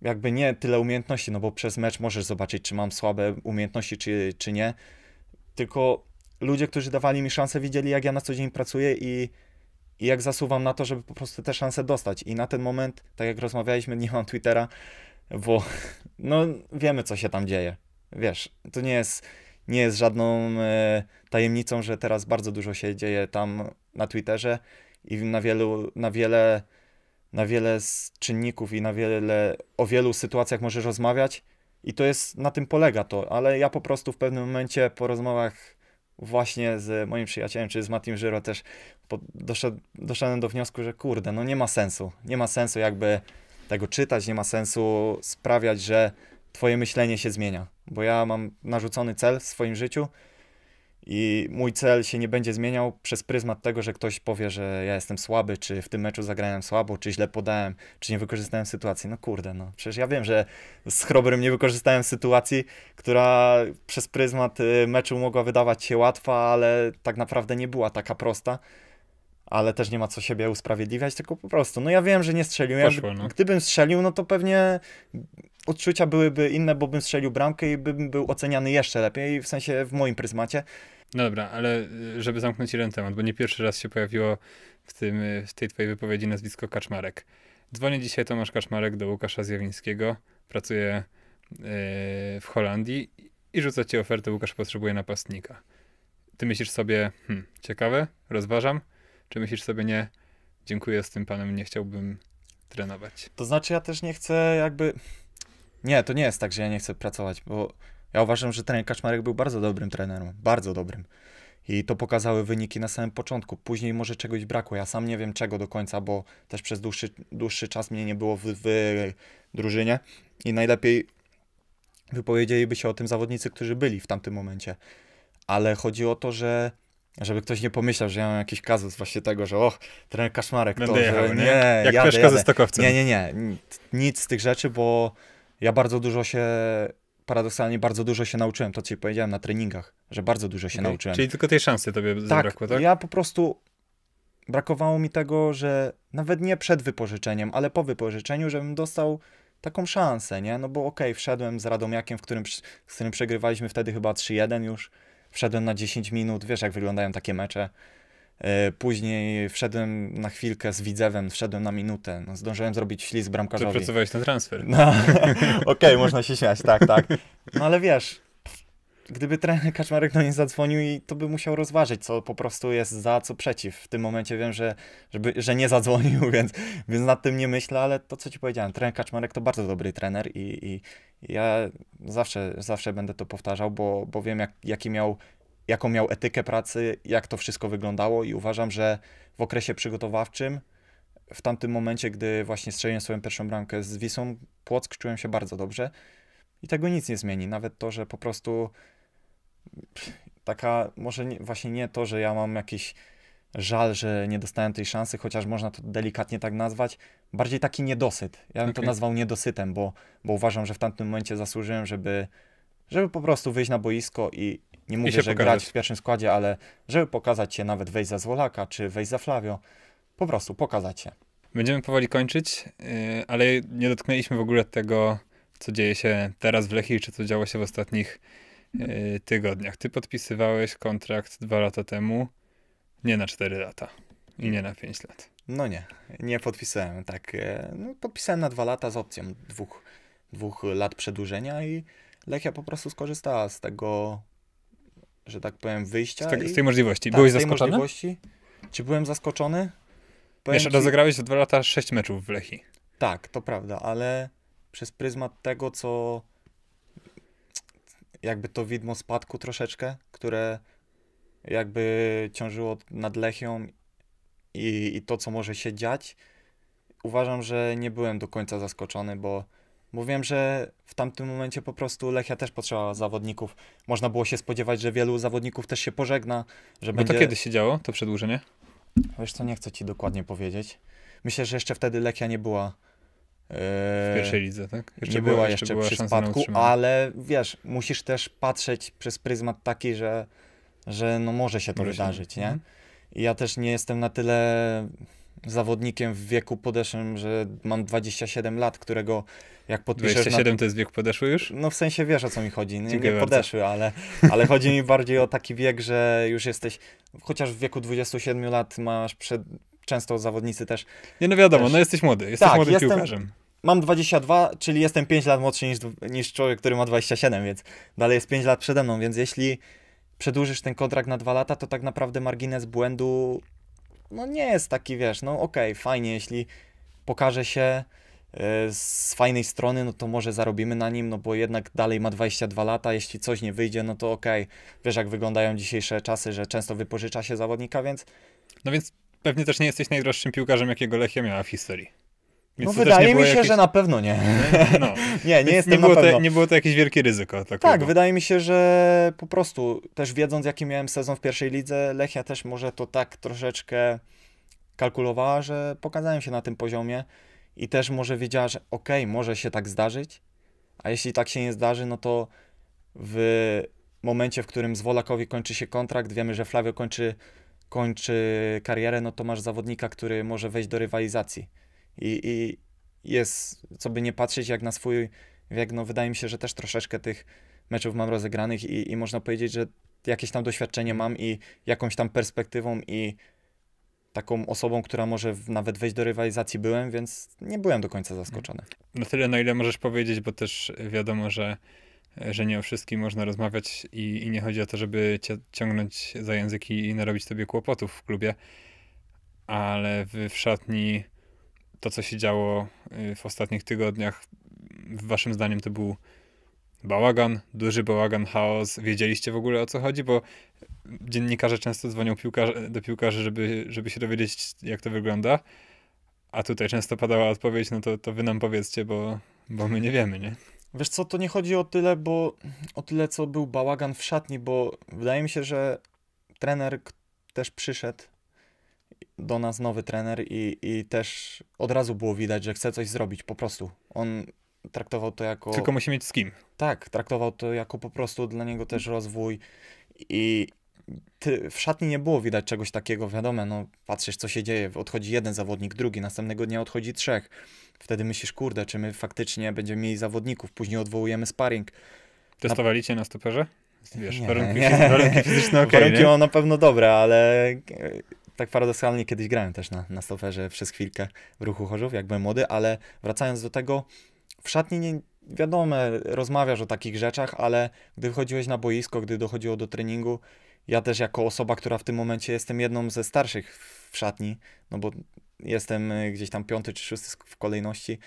jakby nie tyle umiejętności, no bo przez mecz możesz zobaczyć, czy mam słabe umiejętności, czy, czy nie, tylko ludzie, którzy dawali mi szansę, widzieli, jak ja na co dzień pracuję i, i jak zasuwam na to, żeby po prostu te szanse dostać. I na ten moment, tak jak rozmawialiśmy, nie mam Twittera, bo no wiemy, co się tam dzieje. Wiesz, to nie jest, nie jest żadną e, tajemnicą, że teraz bardzo dużo się dzieje tam na Twitterze i na wielu, na wiele, na wiele czynników i na wiele, o wielu sytuacjach możesz rozmawiać. I to jest, na tym polega to, ale ja po prostu w pewnym momencie po rozmowach właśnie z moim przyjacielem, czy z Matim Żyro też doszedłem do wniosku, że kurde, no nie ma sensu. Nie ma sensu jakby tego czytać, nie ma sensu sprawiać, że twoje myślenie się zmienia. Bo ja mam narzucony cel w swoim życiu, i mój cel się nie będzie zmieniał przez pryzmat tego, że ktoś powie, że ja jestem słaby, czy w tym meczu zagrałem słabo, czy źle podałem, czy nie wykorzystałem sytuacji. No kurde, no przecież ja wiem, że z Chrobrym nie wykorzystałem sytuacji, która przez pryzmat y, meczu mogła wydawać się łatwa, ale tak naprawdę nie była taka prosta. Ale też nie ma co siebie usprawiedliwiać, tylko po prostu. No ja wiem, że nie strzeliłem. Poszło, no. Gdybym strzelił, no to pewnie odczucia byłyby inne, bo bym strzelił bramkę i bym był oceniany jeszcze lepiej, w sensie w moim pryzmacie. No dobra, ale y, żeby zamknąć jeden temat, bo nie pierwszy raz się pojawiło w, tym, y, w tej twojej wypowiedzi nazwisko Kaczmarek. Dzwonię dzisiaj Tomasz Kaczmarek do Łukasza Zjawińskiego, pracuje yy, w Holandii i rzuca ci ofertę, Łukasz potrzebuje napastnika. Ty myślisz sobie, hmm, ciekawe, rozważam, czy myślisz sobie nie, dziękuję z tym panem, nie chciałbym trenować. To znaczy ja też nie chcę jakby nie, to nie jest tak, że ja nie chcę pracować, bo ja uważam, że trener Kaczmarek był bardzo dobrym trenerem, bardzo dobrym. I to pokazały wyniki na samym początku. Później może czegoś brakło. Ja sam nie wiem czego do końca, bo też przez dłuższy, dłuższy czas mnie nie było w, w drużynie i najlepiej wypowiedzieliby się o tym zawodnicy, którzy byli w tamtym momencie. Ale chodzi o to, że żeby ktoś nie pomyślał, że ja mam jakiś kazus właśnie tego, że och, trener Kaszmarek to, jechał, nie? nie? Jak jadę, jadę. ze Stokowcem. Nie, nie, nie. Nic z tych rzeczy, bo ja bardzo dużo się, paradoksalnie bardzo dużo się nauczyłem, to co ci powiedziałem na treningach, że bardzo dużo się okay. nauczyłem. Czyli tylko tej szansy tobie tak, zabrakło, tak? ja po prostu, brakowało mi tego, że nawet nie przed wypożyczeniem, ale po wypożyczeniu, żebym dostał taką szansę, nie? No bo okej, okay, wszedłem z Radomiakiem, w którym, z którym przegrywaliśmy wtedy chyba 3-1 już, wszedłem na 10 minut, wiesz jak wyglądają takie mecze, E, później wszedłem na chwilkę z Widzewem, wszedłem na minutę. No, zdążyłem zrobić ślizg bramkarzowi. Przepracowałeś ten transfer. No, Okej, okay, można się śmiać, tak, tak. No ale wiesz, gdyby trener Kaczmarek do nie zadzwonił i to by musiał rozważyć, co po prostu jest za, co przeciw. W tym momencie wiem, że, żeby, że nie zadzwonił, więc, więc nad tym nie myślę, ale to, co ci powiedziałem, trener Kaczmarek to bardzo dobry trener i, i ja zawsze, zawsze będę to powtarzał, bo, bo wiem, jak, jaki miał jaką miał etykę pracy, jak to wszystko wyglądało i uważam, że w okresie przygotowawczym, w tamtym momencie, gdy właśnie strzeliłem swoją pierwszą bramkę z Wisą Płock, czułem się bardzo dobrze i tego nic nie zmieni. Nawet to, że po prostu taka, może nie, właśnie nie to, że ja mam jakiś żal, że nie dostałem tej szansy, chociaż można to delikatnie tak nazwać, bardziej taki niedosyt. Ja bym okay. to nazwał niedosytem, bo, bo uważam, że w tamtym momencie zasłużyłem, żeby, żeby po prostu wyjść na boisko i, nie mówię, że pokazać. grać w pierwszym składzie, ale żeby pokazać się, nawet wejść za Złolaka czy wejść za Flavio, po prostu pokazać się. Będziemy powoli kończyć, y, ale nie dotknęliśmy w ogóle tego, co dzieje się teraz w Lechii, czy co działo się w ostatnich y, tygodniach. Ty podpisywałeś kontrakt dwa lata temu, nie na cztery lata i nie na pięć lat. No nie, nie podpisałem tak. E, no, podpisałem na dwa lata z opcją dwóch, dwóch lat przedłużenia i Lechia po prostu skorzystała z tego że tak powiem, wyjścia. Z, te, z tej możliwości. Tak, Byłeś zaskoczony? Tej możliwości. Czy byłem zaskoczony? Jeszcze ci... rozegrałeś za dwa lata sześć meczów w Lechi. Tak, to prawda, ale przez pryzmat tego, co jakby to widmo spadku troszeczkę, które jakby ciążyło nad Lechią i, i to, co może się dziać, uważam, że nie byłem do końca zaskoczony, bo Mówiłem, że w tamtym momencie po prostu Lechia też potrzeba zawodników. Można było się spodziewać, że wielu zawodników też się pożegna, że bo no będzie... to kiedy się działo, to przedłużenie? Wiesz co, nie chcę ci dokładnie powiedzieć. Myślę, że jeszcze wtedy Lechia nie była... Yy... W e, pierwszej lidze, tak? Jeszcze nie była, była jeszcze, była przy spadku, ale wiesz, musisz też patrzeć przez pryzmat taki, że, że no może się to może wydarzyć, się... nie? Mhm. I ja też nie jestem na tyle zawodnikiem w wieku podeszłym, że mam 27 lat, którego jak podpiszesz... 27 na... to jest wiek podeszły już? No w sensie wiesz o co mi chodzi, nie, nie podeszły, ale, ale chodzi mi bardziej o taki wiek, że już jesteś, chociaż w wieku 27 lat masz przed... Często zawodnicy też... Nie, no wiadomo, też... no jesteś młody, jesteś tak, młodym jestem... piłkarzem. Mam 22, czyli jestem 5 lat młodszy niż, niż człowiek, który ma 27, więc dalej jest 5 lat przede mną, więc jeśli przedłużysz ten kontrakt na 2 lata, to tak naprawdę margines błędu no nie jest taki, wiesz, no okej, okay, fajnie, jeśli pokaże się e, z fajnej strony, no to może zarobimy na nim, no bo jednak dalej ma 22 lata, jeśli coś nie wyjdzie, no to okej. Okay. Wiesz, jak wyglądają dzisiejsze czasy, że często wypożycza się zawodnika, więc... No więc pewnie też nie jesteś najdroższym piłkarzem, jakiego Lechia miała w historii. Więc no wydaje mi się, jakieś... że na pewno nie. No. nie, nie jestem było na pewno. To, nie było to jakieś wielkie ryzyko. Tak, tak wydaje mi się, że po prostu też wiedząc jaki miałem sezon w pierwszej lidze, Lechia też może to tak troszeczkę kalkulowała, że pokazałem się na tym poziomie i też może wiedziała, że okej, okay, może się tak zdarzyć, a jeśli tak się nie zdarzy, no to w momencie, w którym z Wolakowi kończy się kontrakt, wiemy, że Flavio kończy, kończy karierę, no to masz zawodnika, który może wejść do rywalizacji i, i jest, co by nie patrzeć jak na swój wiek, no wydaje mi się, że też troszeczkę tych meczów mam rozegranych i, i można powiedzieć, że jakieś tam doświadczenie mam i jakąś tam perspektywą i taką osobą, która może nawet wejść do rywalizacji byłem, więc nie byłem do końca zaskoczony. Na no tyle, na ile możesz powiedzieć, bo też wiadomo, że, że nie o wszystkim można rozmawiać i, i nie chodzi o to, żeby cię ciągnąć za języki i narobić tobie kłopotów w klubie, ale w, w szatni to, co się działo y, w ostatnich tygodniach, waszym zdaniem to był bałagan, duży bałagan, chaos. Wiedzieliście w ogóle o co chodzi, bo dziennikarze często dzwonią piłkarze, do piłkarzy, żeby, żeby się dowiedzieć, jak to wygląda. A tutaj często padała odpowiedź, no to, to wy nam powiedzcie, bo, bo my nie wiemy, nie? Wiesz co, to nie chodzi o tyle, bo o tyle, co był bałagan w szatni, bo wydaje mi się, że trener też przyszedł do nas nowy trener i, i też od razu było widać, że chce coś zrobić po prostu. On traktował to jako. Tylko musi mieć z kim. Tak, traktował to jako po prostu dla niego też rozwój i ty, w szatni nie było widać czegoś takiego, wiadomo, no patrzysz co się dzieje, odchodzi jeden zawodnik, drugi, następnego dnia odchodzi trzech. Wtedy myślisz, kurde, czy my faktycznie będziemy mieli zawodników, później odwołujemy sparring. Testowaliście na stoperze? Wiesz, nie, warunki, nie. warunki fizyczne okay, Warunki nie? na pewno dobre, ale tak paradoksalnie kiedyś grałem też na, na stoferze przez chwilkę w ruchu Chorzów, jak byłem młody, ale wracając do tego, w szatni nie, wiadomo, rozmawiasz o takich rzeczach, ale gdy wchodziłeś na boisko, gdy dochodziło do treningu, ja też jako osoba, która w tym momencie jestem jedną ze starszych w szatni, no bo jestem e, gdzieś tam piąty czy szósty w kolejności,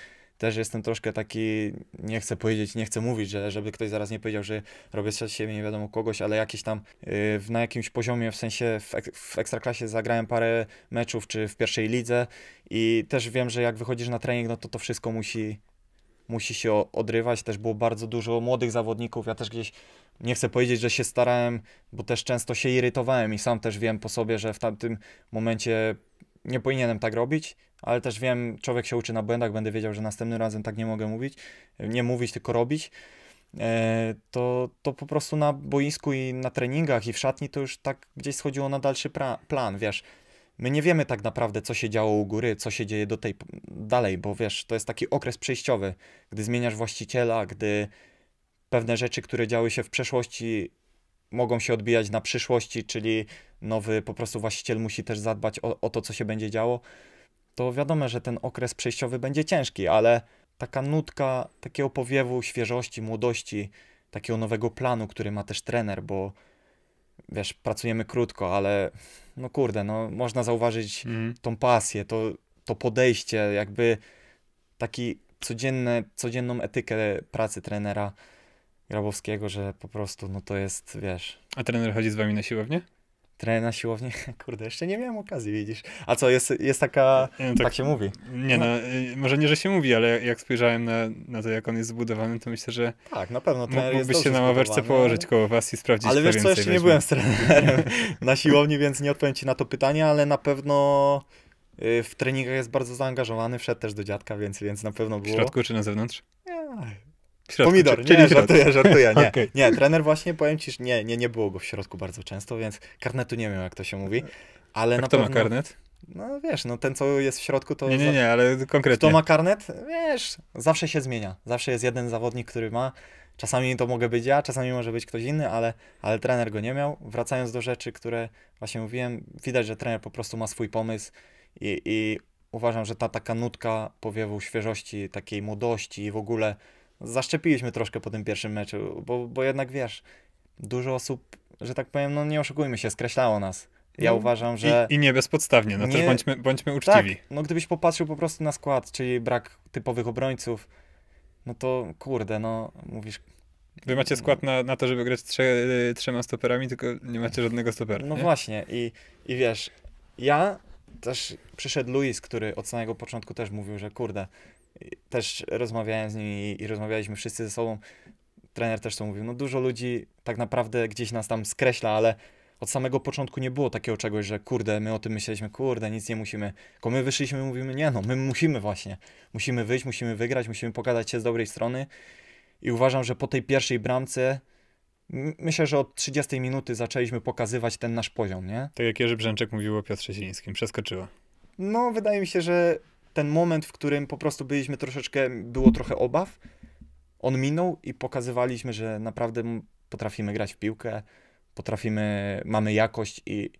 też jestem troszkę taki, nie chcę powiedzieć, nie chcę mówić, że żeby ktoś zaraz nie powiedział, że robię z siebie nie wiadomo kogoś, ale jakieś tam y, na jakimś poziomie, w sensie w, ek, w Ekstraklasie zagrałem parę meczów, czy w pierwszej lidze i też wiem, że jak wychodzisz na trening, no to to wszystko musi musi się odrywać. Też było bardzo dużo młodych zawodników. Ja też gdzieś nie chcę powiedzieć, że się starałem, bo też często się irytowałem i sam też wiem po sobie, że w tamtym momencie nie powinienem tak robić, ale też wiem, człowiek się uczy na błędach, będę wiedział, że następnym razem tak nie mogę mówić, nie mówić, tylko robić. E, to, to po prostu na boisku i na treningach i w szatni to już tak gdzieś schodziło na dalszy pra- plan, wiesz. My nie wiemy tak naprawdę, co się działo u góry, co się dzieje do tej dalej, bo wiesz, to jest taki okres przejściowy, gdy zmieniasz właściciela, gdy pewne rzeczy, które działy się w przeszłości, mogą się odbijać na przyszłości, czyli nowy po prostu właściciel musi też zadbać o, o to, co się będzie działo, to wiadomo, że ten okres przejściowy będzie ciężki, ale taka nutka takiego powiewu świeżości, młodości, takiego nowego planu, który ma też trener, bo wiesz, pracujemy krótko, ale no kurde, no można zauważyć mm. tą pasję, to, to podejście, jakby taki codzienne, codzienną etykę pracy trenera Grabowskiego, że po prostu no to jest, wiesz... A trener chodzi z wami na siłownię? Trener na siłownię? Kurde, jeszcze nie miałem okazji, widzisz. A co, jest, jest taka... No, tak, tak, się mówi. Nie no, y, może nie, że się mówi, ale jak spojrzałem na, na to, jak on jest zbudowany, to myślę, że... Tak, na pewno trener mógłbyś się na ławeczce położyć ale... koło was i sprawdzić, Ale wiesz co, jeszcze nie byłem z trenerem na siłowni, więc nie odpowiem ci na to pytanie, ale na pewno y, w treningach jest bardzo zaangażowany, wszedł też do dziadka, więc, więc na pewno było. W środku czy na zewnątrz? Nie, Środku, Pomidor, czyli, nie, żartuję, żartuję, nie. okay. nie, trener właśnie, powiem ci, że nie, nie, nie było go w środku bardzo często, więc karnetu nie wiem, jak to się mówi, ale A na kto pewno... ma karnet? No wiesz, no ten co jest w środku to... Nie, nie, nie, ale konkretnie. Kto ma karnet, wiesz, zawsze się zmienia, zawsze jest jeden zawodnik, który ma, czasami to mogę być ja, czasami może być ktoś inny, ale, ale trener go nie miał. Wracając do rzeczy, które właśnie mówiłem, widać, że trener po prostu ma swój pomysł i, i uważam, że ta taka nutka powiewu świeżości, takiej młodości i w ogóle zaszczepiliśmy troszkę po tym pierwszym meczu, bo, bo jednak wiesz, dużo osób, że tak powiem, no nie oszukujmy się, skreślało nas. Ja no, uważam, że. I, I, nie bezpodstawnie, no nie, też bądźmy, bądźmy tak, uczciwi. Tak, no gdybyś popatrzył po prostu na skład, czyli brak typowych obrońców, no to kurde, no mówisz. Wy macie skład na, na to, żeby grać trze, trzema stoperami, tylko nie macie żadnego stopera. No nie? właśnie, I, i wiesz, ja też przyszedł Luis, który od samego początku też mówił, że kurde, też rozmawiałem z nimi i rozmawialiśmy wszyscy ze sobą, trener też to mówił, no dużo ludzi tak naprawdę gdzieś nas tam skreśla, ale od samego początku nie było takiego czegoś, że kurde, my o tym myśleliśmy, kurde, nic nie musimy. Tylko my wyszliśmy i mówimy, nie no, my musimy właśnie. Musimy wyjść, musimy wygrać, musimy pokazać się z dobrej strony. I uważam, że po tej pierwszej bramce, myślę, że od 30 minuty zaczęliśmy pokazywać ten nasz poziom, nie? Tak jak Jerzy Brzęczek mówił o Piotrze Zielińskim, przeskoczyło. No, wydaje mi się, że ten moment, w którym po prostu byliśmy troszeczkę, było trochę obaw, on minął i pokazywaliśmy, że naprawdę potrafimy grać w piłkę, potrafimy, mamy jakość i,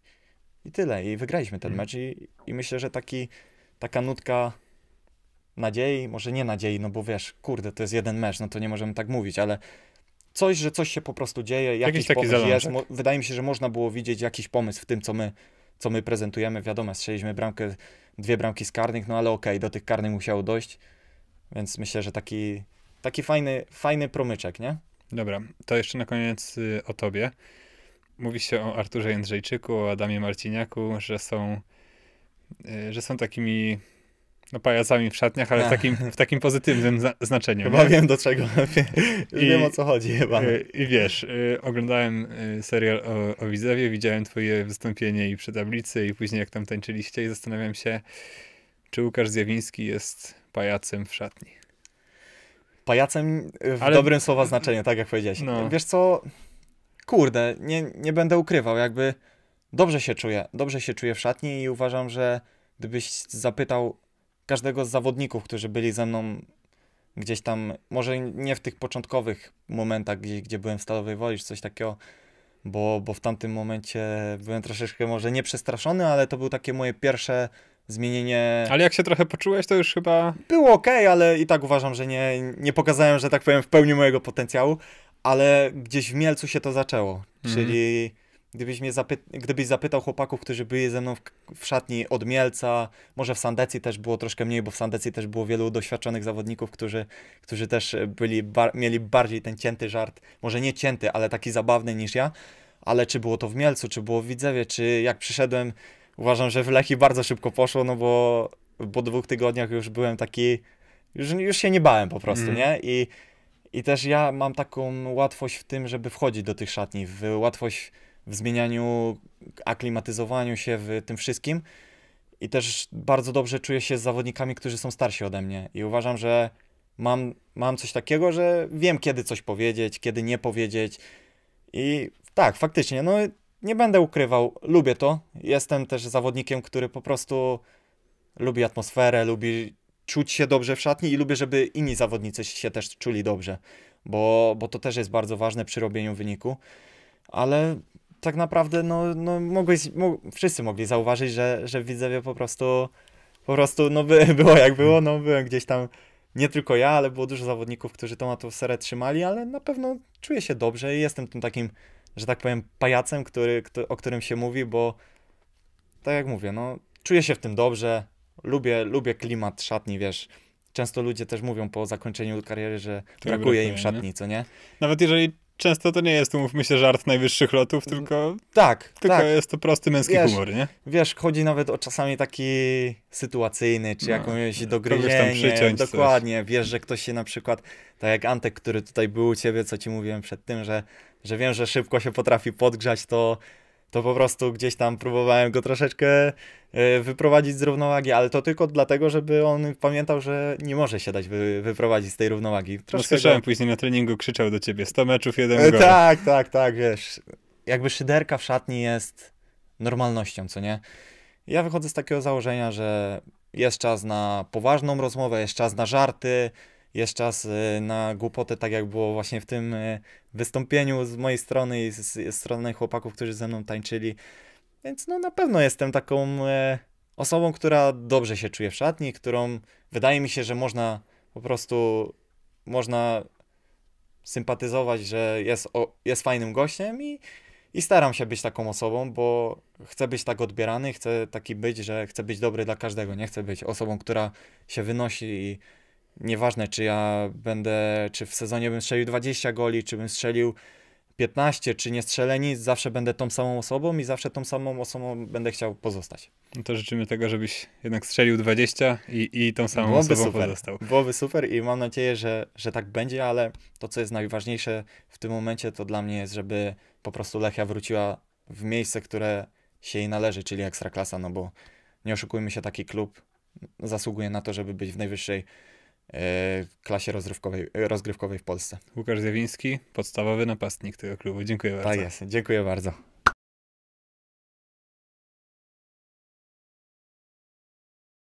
i tyle. I wygraliśmy ten mhm. mecz i, i myślę, że taki, taka nutka nadziei, może nie nadziei, no bo wiesz, kurde, to jest jeden mecz, no to nie możemy tak mówić, ale coś, że coś się po prostu dzieje, jakiś, jakiś pomysł jest. wydaje mi się, że można było widzieć jakiś pomysł w tym, co my co my prezentujemy. Wiadomo, strzeliśmy bramkę, dwie bramki z karnych, no ale okej, okay, do tych karnych musiało dojść, więc myślę, że taki, taki fajny, fajny promyczek, nie? Dobra, to jeszcze na koniec y, o tobie. Mówi się o Arturze Jędrzejczyku, o Adamie Marciniaku, że są, y, że są takimi no pajacami w szatniach, ale w takim, w takim pozytywnym zna znaczeniu. Chyba nie? wiem do czego, I, wiem o co chodzi chyba. I, y, i wiesz, y, oglądałem y, serial o, o widziałem twoje wystąpienie i przy tablicy i później jak tam tańczyliście i zastanawiam się, czy Łukasz Zjawiński jest pajacem w szatni. Pajacem y, w ale... dobrym słowa znaczeniu, tak jak powiedziałeś. No. Wiesz co, kurde, nie, nie będę ukrywał, jakby dobrze się czuję, dobrze się czuję w szatni i uważam, że gdybyś zapytał każdego z zawodników, którzy byli ze mną gdzieś tam, może nie w tych początkowych momentach, gdzie, gdzie byłem w Stalowej Woli czy coś takiego, bo, bo w tamtym momencie byłem troszeczkę może nie przestraszony, ale to było takie moje pierwsze zmienienie. Ale jak się trochę poczułeś, to już chyba. Było ok, ale i tak uważam, że nie, nie pokazałem, że tak powiem, w pełni mojego potencjału, ale gdzieś w Mielcu się to zaczęło. Mhm. Czyli Gdybyś, mnie zapy... Gdybyś zapytał chłopaków, którzy byli ze mną w, w szatni od Mielca, może w Sandecji też było troszkę mniej, bo w Sandecji też było wielu doświadczonych zawodników, którzy, którzy też e, byli bar... mieli bardziej ten cięty żart, może nie cięty, ale taki zabawny niż ja, ale czy było to w Mielcu, czy było w Widzewie, czy jak przyszedłem, uważam, że w Lechi bardzo szybko poszło, no bo po dwóch tygodniach już byłem taki, już, już się nie bałem po prostu, mm. nie? I, I też ja mam taką łatwość w tym, żeby wchodzić do tych szatni, w łatwość w zmienianiu, aklimatyzowaniu się w tym wszystkim. I też bardzo dobrze czuję się z zawodnikami, którzy są starsi ode mnie. I uważam, że mam, mam coś takiego, że wiem, kiedy coś powiedzieć, kiedy nie powiedzieć. I tak, faktycznie, no nie będę ukrywał, lubię to. Jestem też zawodnikiem, który po prostu lubi atmosferę, lubi czuć się dobrze w szatni i lubię, żeby inni zawodnicy się też czuli dobrze, bo, bo to też jest bardzo ważne przy robieniu wyniku. Ale tak naprawdę no, no mogłeś, mo wszyscy mogli zauważyć, że, że widzowie po prostu, po prostu no by, było jak było, no byłem gdzieś tam, nie tylko ja, ale było dużo zawodników, którzy tą na trzymali, ale na pewno czuję się dobrze i jestem tym takim, że tak powiem, pajacem, który, kto, o którym się mówi, bo tak jak mówię, no czuję się w tym dobrze, lubię, lubię klimat szatni, wiesz, często ludzie też mówią po zakończeniu kariery, że brakuje, brakuje im szatni, nie? co nie? Nawet jeżeli często to nie jest, umówmy się, żart najwyższych lotów, tylko. Tak, tylko tak. jest to prosty męski wiesz, humor, nie? Wiesz, chodzi nawet o czasami taki sytuacyjny, czy no, jakąś dogryzienie. Dokładnie. Coś. Wiesz, że ktoś się na przykład, tak jak Antek, który tutaj był u ciebie, co ci mówiłem przed tym, że, że wiem, że szybko się potrafi podgrzać, to to po prostu gdzieś tam próbowałem go troszeczkę e, wyprowadzić z równowagi, ale to tylko dlatego, żeby on pamiętał, że nie może się dać wy, wyprowadzić z tej równowagi. no słyszałem, go... później na treningu krzyczał do ciebie 100 meczów, jeden e, gol. Tak, tak, tak, wiesz. Jakby szyderka w szatni jest normalnością, co nie? Ja wychodzę z takiego założenia, że jest czas na poważną rozmowę, jest czas na żarty, jeszcze czas y, na głupotę, tak jak było właśnie w tym y, wystąpieniu z mojej strony i z, z strony chłopaków, którzy ze mną tańczyli. Więc no na pewno jestem taką e, osobą, która dobrze się czuje w szatni, którą wydaje mi się, że można po prostu można sympatyzować, że jest, o, jest fajnym gościem i, i staram się być taką osobą, bo chcę być tak odbierany, chcę taki być, że chcę być dobry dla każdego. Nie chcę być osobą, która się wynosi i nieważne czy ja będę, czy w sezonie bym strzelił 20 goli, czy bym strzelił 15, czy nie strzelę nic, zawsze będę tą samą osobą i zawsze tą samą osobą będę chciał pozostać. No to życzymy tego, żebyś jednak strzelił 20 i, i tą samą Byłoby osobą super. pozostał. Byłoby super i mam nadzieję, że, że tak będzie, ale to, co jest najważniejsze w tym momencie, to dla mnie jest, żeby po prostu Lechia wróciła w miejsce, które się jej należy, czyli Ekstraklasa, no bo nie oszukujmy się, taki klub zasługuje na to, żeby być w najwyższej klasie rozgrywkowej, rozgrywkowej w Polsce. Łukasz Zjawiński, podstawowy napastnik tego klubu. Dziękuję tak bardzo. Tak jest, dziękuję bardzo.